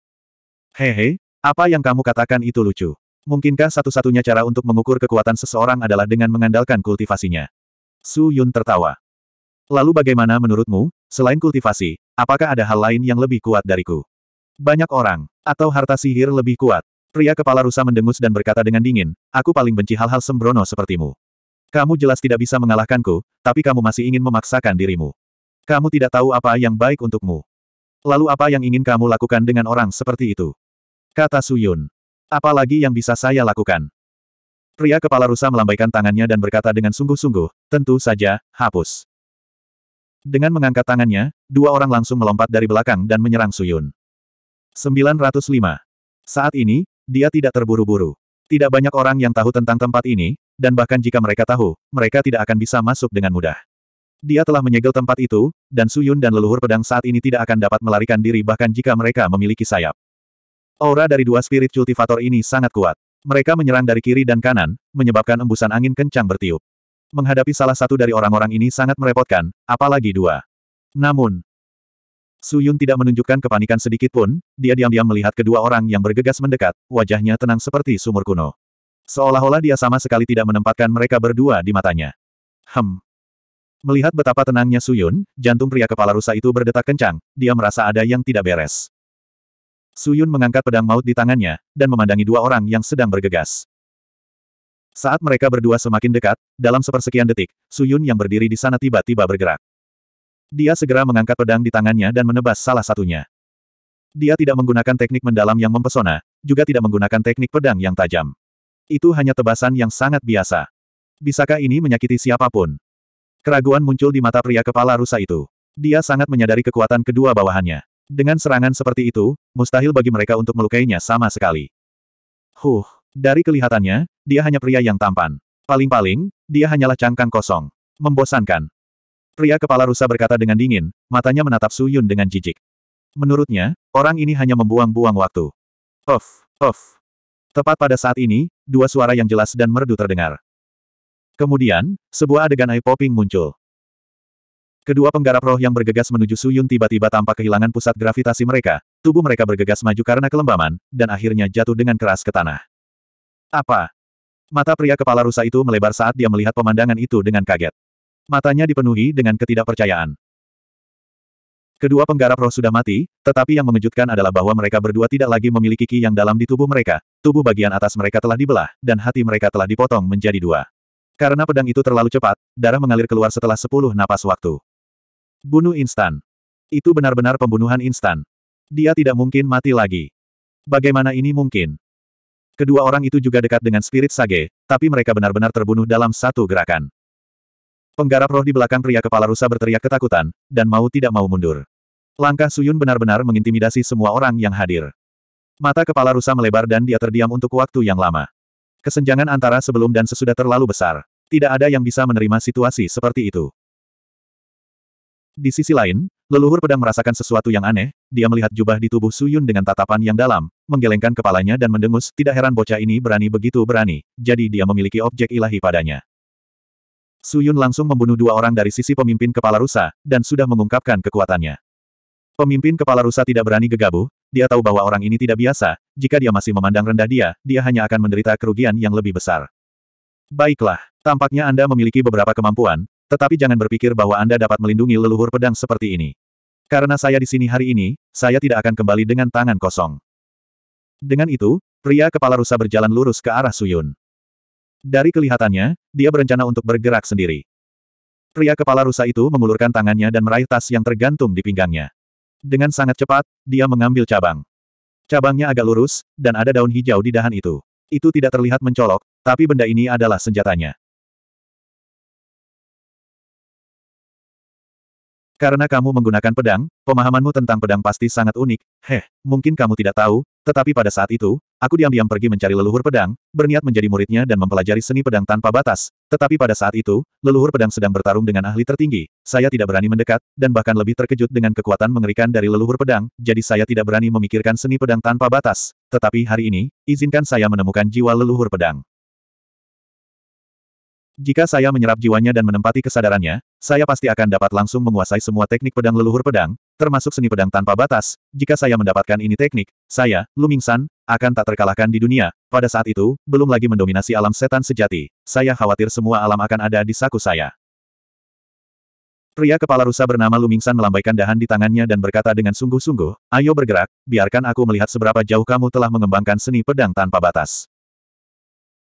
Hehe, apa yang kamu katakan itu lucu. Mungkinkah satu-satunya cara untuk mengukur kekuatan seseorang adalah dengan mengandalkan kultivasinya? Su Yun tertawa. Lalu bagaimana menurutmu, selain kultivasi, apakah ada hal lain yang lebih kuat dariku? Banyak orang. Atau harta sihir lebih kuat. Pria kepala rusa mendengus dan berkata dengan dingin, aku paling benci hal-hal sembrono sepertimu. Kamu jelas tidak bisa mengalahkanku, tapi kamu masih ingin memaksakan dirimu. Kamu tidak tahu apa yang baik untukmu. Lalu apa yang ingin kamu lakukan dengan orang seperti itu? Kata Suyun. Apalagi yang bisa saya lakukan? Pria kepala rusa melambaikan tangannya dan berkata dengan sungguh-sungguh, tentu saja, hapus. Dengan mengangkat tangannya, dua orang langsung melompat dari belakang dan menyerang Suyun. 905. Saat ini, dia tidak terburu-buru. Tidak banyak orang yang tahu tentang tempat ini, dan bahkan jika mereka tahu, mereka tidak akan bisa masuk dengan mudah. Dia telah menyegel tempat itu, dan Suyun dan leluhur pedang saat ini tidak akan dapat melarikan diri bahkan jika mereka memiliki sayap. Aura dari dua spirit cultivator ini sangat kuat. Mereka menyerang dari kiri dan kanan, menyebabkan embusan angin kencang bertiup. Menghadapi salah satu dari orang-orang ini sangat merepotkan, apalagi dua. Namun, Su Yun tidak menunjukkan kepanikan sedikit pun, dia diam-diam melihat kedua orang yang bergegas mendekat, wajahnya tenang seperti sumur kuno. Seolah-olah dia sama sekali tidak menempatkan mereka berdua di matanya. Hem. Melihat betapa tenangnya Su Yun, jantung pria kepala rusa itu berdetak kencang, dia merasa ada yang tidak beres. Su Yun mengangkat pedang maut di tangannya, dan memandangi dua orang yang sedang bergegas. Saat mereka berdua semakin dekat, dalam sepersekian detik, Su Yun yang berdiri di sana tiba-tiba bergerak. Dia segera mengangkat pedang di tangannya dan menebas salah satunya. Dia tidak menggunakan teknik mendalam yang mempesona, juga tidak menggunakan teknik pedang yang tajam. Itu hanya tebasan yang sangat biasa. Bisakah ini menyakiti siapapun? Keraguan muncul di mata pria kepala rusa itu. Dia sangat menyadari kekuatan kedua bawahannya. Dengan serangan seperti itu, mustahil bagi mereka untuk melukainya sama sekali. Huh, dari kelihatannya, dia hanya pria yang tampan. Paling-paling, dia hanyalah cangkang kosong. Membosankan. Pria kepala rusa berkata dengan dingin, matanya menatap Su Yun dengan jijik. Menurutnya, orang ini hanya membuang-buang waktu. Of, of. Tepat pada saat ini, dua suara yang jelas dan merdu terdengar. Kemudian, sebuah adegan eye-popping muncul. Kedua penggarap roh yang bergegas menuju Suyun tiba-tiba tampak kehilangan pusat gravitasi mereka, tubuh mereka bergegas maju karena kelembaman, dan akhirnya jatuh dengan keras ke tanah. Apa? Mata pria kepala rusa itu melebar saat dia melihat pemandangan itu dengan kaget. Matanya dipenuhi dengan ketidakpercayaan. Kedua penggarap roh sudah mati, tetapi yang mengejutkan adalah bahwa mereka berdua tidak lagi memiliki ki yang dalam di tubuh mereka, tubuh bagian atas mereka telah dibelah, dan hati mereka telah dipotong menjadi dua. Karena pedang itu terlalu cepat, darah mengalir keluar setelah sepuluh napas waktu. Bunuh instan. Itu benar-benar pembunuhan instan. Dia tidak mungkin mati lagi. Bagaimana ini mungkin? Kedua orang itu juga dekat dengan spirit sage, tapi mereka benar-benar terbunuh dalam satu gerakan. Penggarap roh di belakang pria kepala rusa berteriak ketakutan, dan mau tidak mau mundur. Langkah Suyun benar-benar mengintimidasi semua orang yang hadir. Mata kepala rusa melebar dan dia terdiam untuk waktu yang lama. Kesenjangan antara sebelum dan sesudah terlalu besar. Tidak ada yang bisa menerima situasi seperti itu. Di sisi lain, leluhur pedang merasakan sesuatu yang aneh, dia melihat jubah di tubuh Suyun dengan tatapan yang dalam, menggelengkan kepalanya dan mendengus, tidak heran bocah ini berani begitu berani, jadi dia memiliki objek ilahi padanya. Su Yun langsung membunuh dua orang dari sisi pemimpin kepala rusa, dan sudah mengungkapkan kekuatannya. Pemimpin kepala rusa tidak berani gegabah, dia tahu bahwa orang ini tidak biasa, jika dia masih memandang rendah dia, dia hanya akan menderita kerugian yang lebih besar. Baiklah, tampaknya Anda memiliki beberapa kemampuan, tetapi jangan berpikir bahwa Anda dapat melindungi leluhur pedang seperti ini. Karena saya di sini hari ini, saya tidak akan kembali dengan tangan kosong. Dengan itu, pria kepala rusa berjalan lurus ke arah Suyun. Dari kelihatannya, dia berencana untuk bergerak sendiri. Pria kepala rusa itu mengulurkan tangannya dan meraih tas yang tergantung di pinggangnya. Dengan sangat cepat, dia mengambil cabang. Cabangnya agak lurus, dan ada daun hijau di dahan itu. Itu tidak terlihat mencolok, tapi benda ini adalah senjatanya. Karena kamu menggunakan pedang, pemahamanmu tentang pedang pasti sangat unik, heh, mungkin kamu tidak tahu, tetapi pada saat itu, aku diam-diam pergi mencari leluhur pedang, berniat menjadi muridnya dan mempelajari seni pedang tanpa batas, tetapi pada saat itu, leluhur pedang sedang bertarung dengan ahli tertinggi, saya tidak berani mendekat, dan bahkan lebih terkejut dengan kekuatan mengerikan dari leluhur pedang, jadi saya tidak berani memikirkan seni pedang tanpa batas, tetapi hari ini, izinkan saya menemukan jiwa leluhur pedang. Jika saya menyerap jiwanya dan menempati kesadarannya, saya pasti akan dapat langsung menguasai semua teknik pedang leluhur pedang, termasuk seni pedang tanpa batas. Jika saya mendapatkan ini teknik, saya, Lumingsan, akan tak terkalahkan di dunia. Pada saat itu, belum lagi mendominasi alam setan sejati. Saya khawatir semua alam akan ada di saku saya. Pria kepala rusa bernama Lumingsan melambaikan dahan di tangannya dan berkata dengan sungguh-sungguh, ayo bergerak, biarkan aku melihat seberapa jauh kamu telah mengembangkan seni pedang tanpa batas.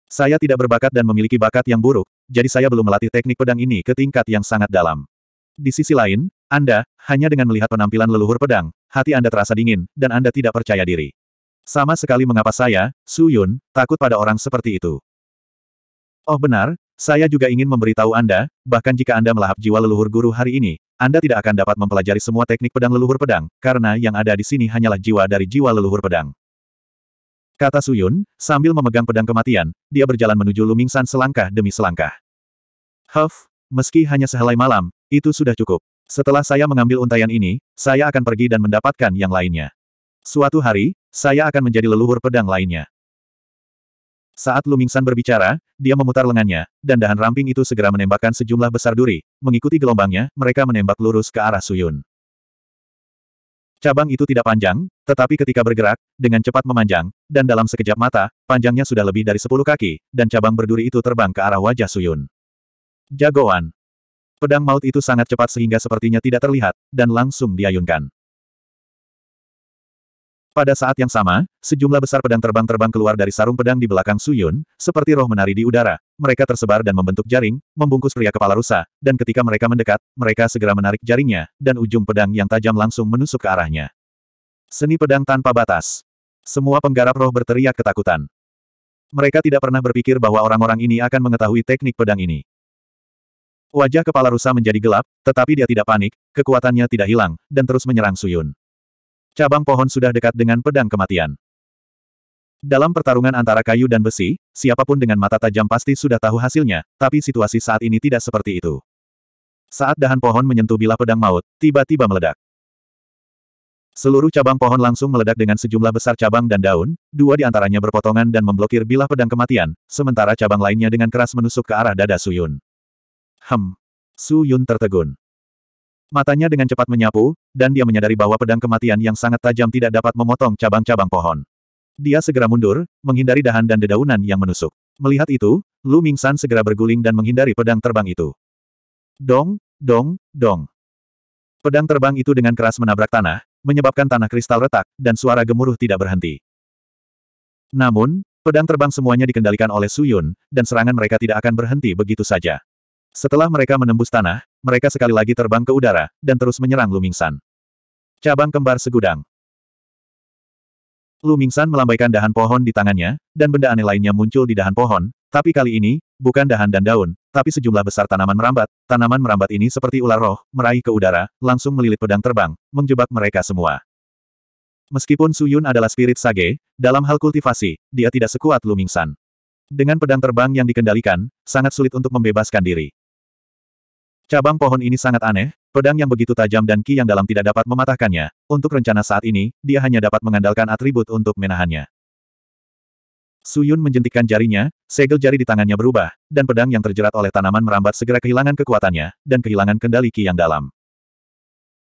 Saya tidak berbakat dan memiliki bakat yang buruk, jadi saya belum melatih teknik pedang ini ke tingkat yang sangat dalam. Di sisi lain, Anda, hanya dengan melihat penampilan leluhur pedang, hati Anda terasa dingin, dan Anda tidak percaya diri. Sama sekali mengapa saya, Su Yun, takut pada orang seperti itu. Oh benar, saya juga ingin memberitahu Anda, bahkan jika Anda melahap jiwa leluhur guru hari ini, Anda tidak akan dapat mempelajari semua teknik pedang leluhur pedang, karena yang ada di sini hanyalah jiwa dari jiwa leluhur pedang. Kata Suyun, sambil memegang pedang kematian, dia berjalan menuju Lumingsan selangkah demi selangkah. Huff, meski hanya sehelai malam, itu sudah cukup. Setelah saya mengambil untayan ini, saya akan pergi dan mendapatkan yang lainnya. Suatu hari, saya akan menjadi leluhur pedang lainnya. Saat Lumingsan berbicara, dia memutar lengannya, dan dahan ramping itu segera menembakkan sejumlah besar duri. Mengikuti gelombangnya, mereka menembak lurus ke arah Suyun. Cabang itu tidak panjang, tetapi ketika bergerak, dengan cepat memanjang, dan dalam sekejap mata, panjangnya sudah lebih dari sepuluh kaki, dan cabang berduri itu terbang ke arah wajah Suyun. Jagoan. Pedang maut itu sangat cepat sehingga sepertinya tidak terlihat, dan langsung diayunkan. Pada saat yang sama, sejumlah besar pedang terbang-terbang keluar dari sarung pedang di belakang Suyun, seperti roh menari di udara. Mereka tersebar dan membentuk jaring, membungkus pria kepala rusa, dan ketika mereka mendekat, mereka segera menarik jaringnya, dan ujung pedang yang tajam langsung menusuk ke arahnya. Seni pedang tanpa batas. Semua penggarap roh berteriak ketakutan. Mereka tidak pernah berpikir bahwa orang-orang ini akan mengetahui teknik pedang ini. Wajah kepala rusa menjadi gelap, tetapi dia tidak panik, kekuatannya tidak hilang, dan terus menyerang Suyun. Cabang pohon sudah dekat dengan pedang kematian. Dalam pertarungan antara kayu dan besi, siapapun dengan mata tajam pasti sudah tahu hasilnya, tapi situasi saat ini tidak seperti itu. Saat dahan pohon menyentuh bilah pedang maut, tiba-tiba meledak. Seluruh cabang pohon langsung meledak dengan sejumlah besar cabang dan daun, dua di antaranya berpotongan dan memblokir bilah pedang kematian, sementara cabang lainnya dengan keras menusuk ke arah dada Suyun. Hem. Suyun tertegun. Matanya dengan cepat menyapu, dan dia menyadari bahwa pedang kematian yang sangat tajam tidak dapat memotong cabang-cabang pohon. Dia segera mundur, menghindari dahan dan dedaunan yang menusuk. Melihat itu, Lu Ming San segera berguling dan menghindari pedang terbang itu. Dong, dong, dong. Pedang terbang itu dengan keras menabrak tanah, menyebabkan tanah kristal retak, dan suara gemuruh tidak berhenti. Namun, pedang terbang semuanya dikendalikan oleh Suyun, dan serangan mereka tidak akan berhenti begitu saja. Setelah mereka menembus tanah, mereka sekali lagi terbang ke udara, dan terus menyerang Lumingsan. Cabang kembar segudang. Lumingsan melambaikan dahan pohon di tangannya, dan benda aneh lainnya muncul di dahan pohon, tapi kali ini, bukan dahan dan daun, tapi sejumlah besar tanaman merambat. Tanaman merambat ini seperti ular roh, meraih ke udara, langsung melilit pedang terbang, menjebak mereka semua. Meskipun Suyun adalah spirit sage, dalam hal kultivasi, dia tidak sekuat Lumingsan. Dengan pedang terbang yang dikendalikan, sangat sulit untuk membebaskan diri. Cabang pohon ini sangat aneh, pedang yang begitu tajam dan ki yang dalam tidak dapat mematahkannya. Untuk rencana saat ini, dia hanya dapat mengandalkan atribut untuk menahannya. Suyun menjentikkan jarinya, segel jari di tangannya berubah, dan pedang yang terjerat oleh tanaman merambat segera kehilangan kekuatannya, dan kehilangan kendali ki yang dalam.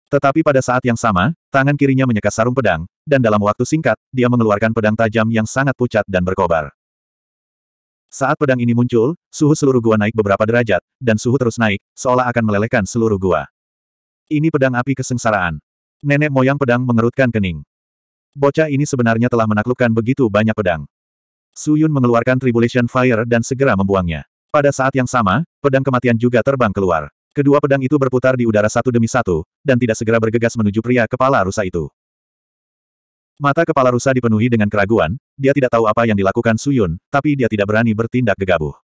Tetapi pada saat yang sama, tangan kirinya menyekat sarung pedang, dan dalam waktu singkat, dia mengeluarkan pedang tajam yang sangat pucat dan berkobar. Saat pedang ini muncul, suhu seluruh gua naik beberapa derajat, dan suhu terus naik, seolah akan melelehkan seluruh gua. Ini pedang api kesengsaraan. Nenek moyang pedang mengerutkan kening. Bocah ini sebenarnya telah menaklukkan begitu banyak pedang. Suyun mengeluarkan Tribulation Fire dan segera membuangnya. Pada saat yang sama, pedang kematian juga terbang keluar. Kedua pedang itu berputar di udara satu demi satu, dan tidak segera bergegas menuju pria kepala rusa itu. Mata kepala rusa dipenuhi dengan keraguan, dia tidak tahu apa yang dilakukan Suyun, tapi dia tidak berani bertindak gegabah.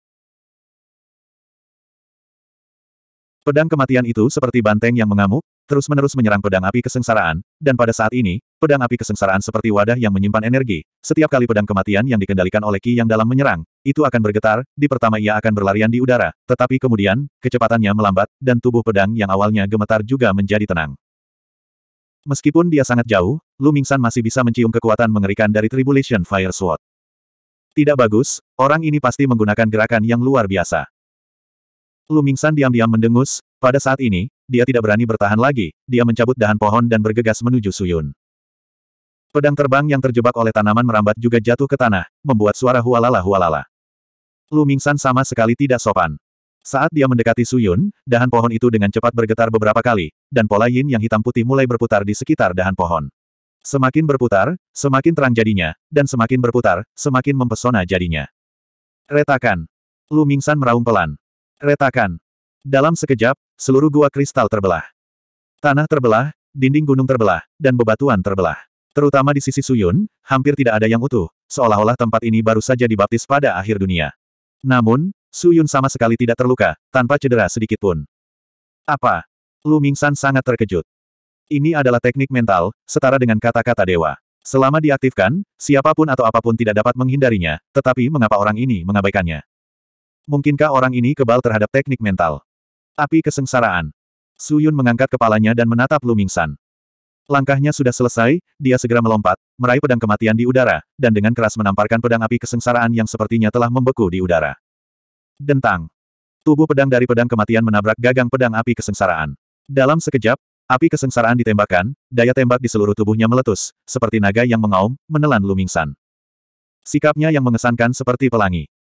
Pedang kematian itu seperti banteng yang mengamuk, terus-menerus menyerang pedang api kesengsaraan, dan pada saat ini, pedang api kesengsaraan seperti wadah yang menyimpan energi, setiap kali pedang kematian yang dikendalikan oleh Ki yang dalam menyerang, itu akan bergetar, di pertama ia akan berlarian di udara, tetapi kemudian, kecepatannya melambat, dan tubuh pedang yang awalnya gemetar juga menjadi tenang. Meskipun dia sangat jauh, Lu Mingsan masih bisa mencium kekuatan mengerikan dari Tribulation Fire Sword. Tidak bagus, orang ini pasti menggunakan gerakan yang luar biasa. Lu Mingsan diam-diam mendengus, pada saat ini, dia tidak berani bertahan lagi, dia mencabut dahan pohon dan bergegas menuju Suyun. Pedang terbang yang terjebak oleh tanaman merambat juga jatuh ke tanah, membuat suara hualala-hualala. Lu Mingsan sama sekali tidak sopan. Saat dia mendekati Suyun, dahan pohon itu dengan cepat bergetar beberapa kali, dan pola yin yang hitam putih mulai berputar di sekitar dahan pohon. Semakin berputar, semakin terang jadinya, dan semakin berputar, semakin mempesona jadinya. Retakan. Lu Mingsan meraung pelan. Retakan. Dalam sekejap, seluruh gua kristal terbelah. Tanah terbelah, dinding gunung terbelah, dan bebatuan terbelah. Terutama di sisi Suyun, hampir tidak ada yang utuh, seolah-olah tempat ini baru saja dibaptis pada akhir dunia. Namun, Su Yun sama sekali tidak terluka, tanpa cedera sedikit pun. Apa? Lu Ming San sangat terkejut. Ini adalah teknik mental, setara dengan kata-kata dewa. Selama diaktifkan, siapapun atau apapun tidak dapat menghindarinya, tetapi mengapa orang ini mengabaikannya? Mungkinkah orang ini kebal terhadap teknik mental? Api kesengsaraan. Su Yun mengangkat kepalanya dan menatap Lu Ming San. Langkahnya sudah selesai, dia segera melompat, meraih pedang kematian di udara, dan dengan keras menamparkan pedang api kesengsaraan yang sepertinya telah membeku di udara. Dentang. Tubuh pedang dari pedang kematian menabrak gagang pedang api kesengsaraan. Dalam sekejap, api kesengsaraan ditembakkan, daya tembak di seluruh tubuhnya meletus, seperti naga yang mengaum, menelan Lumingsan. Sikapnya yang mengesankan seperti pelangi.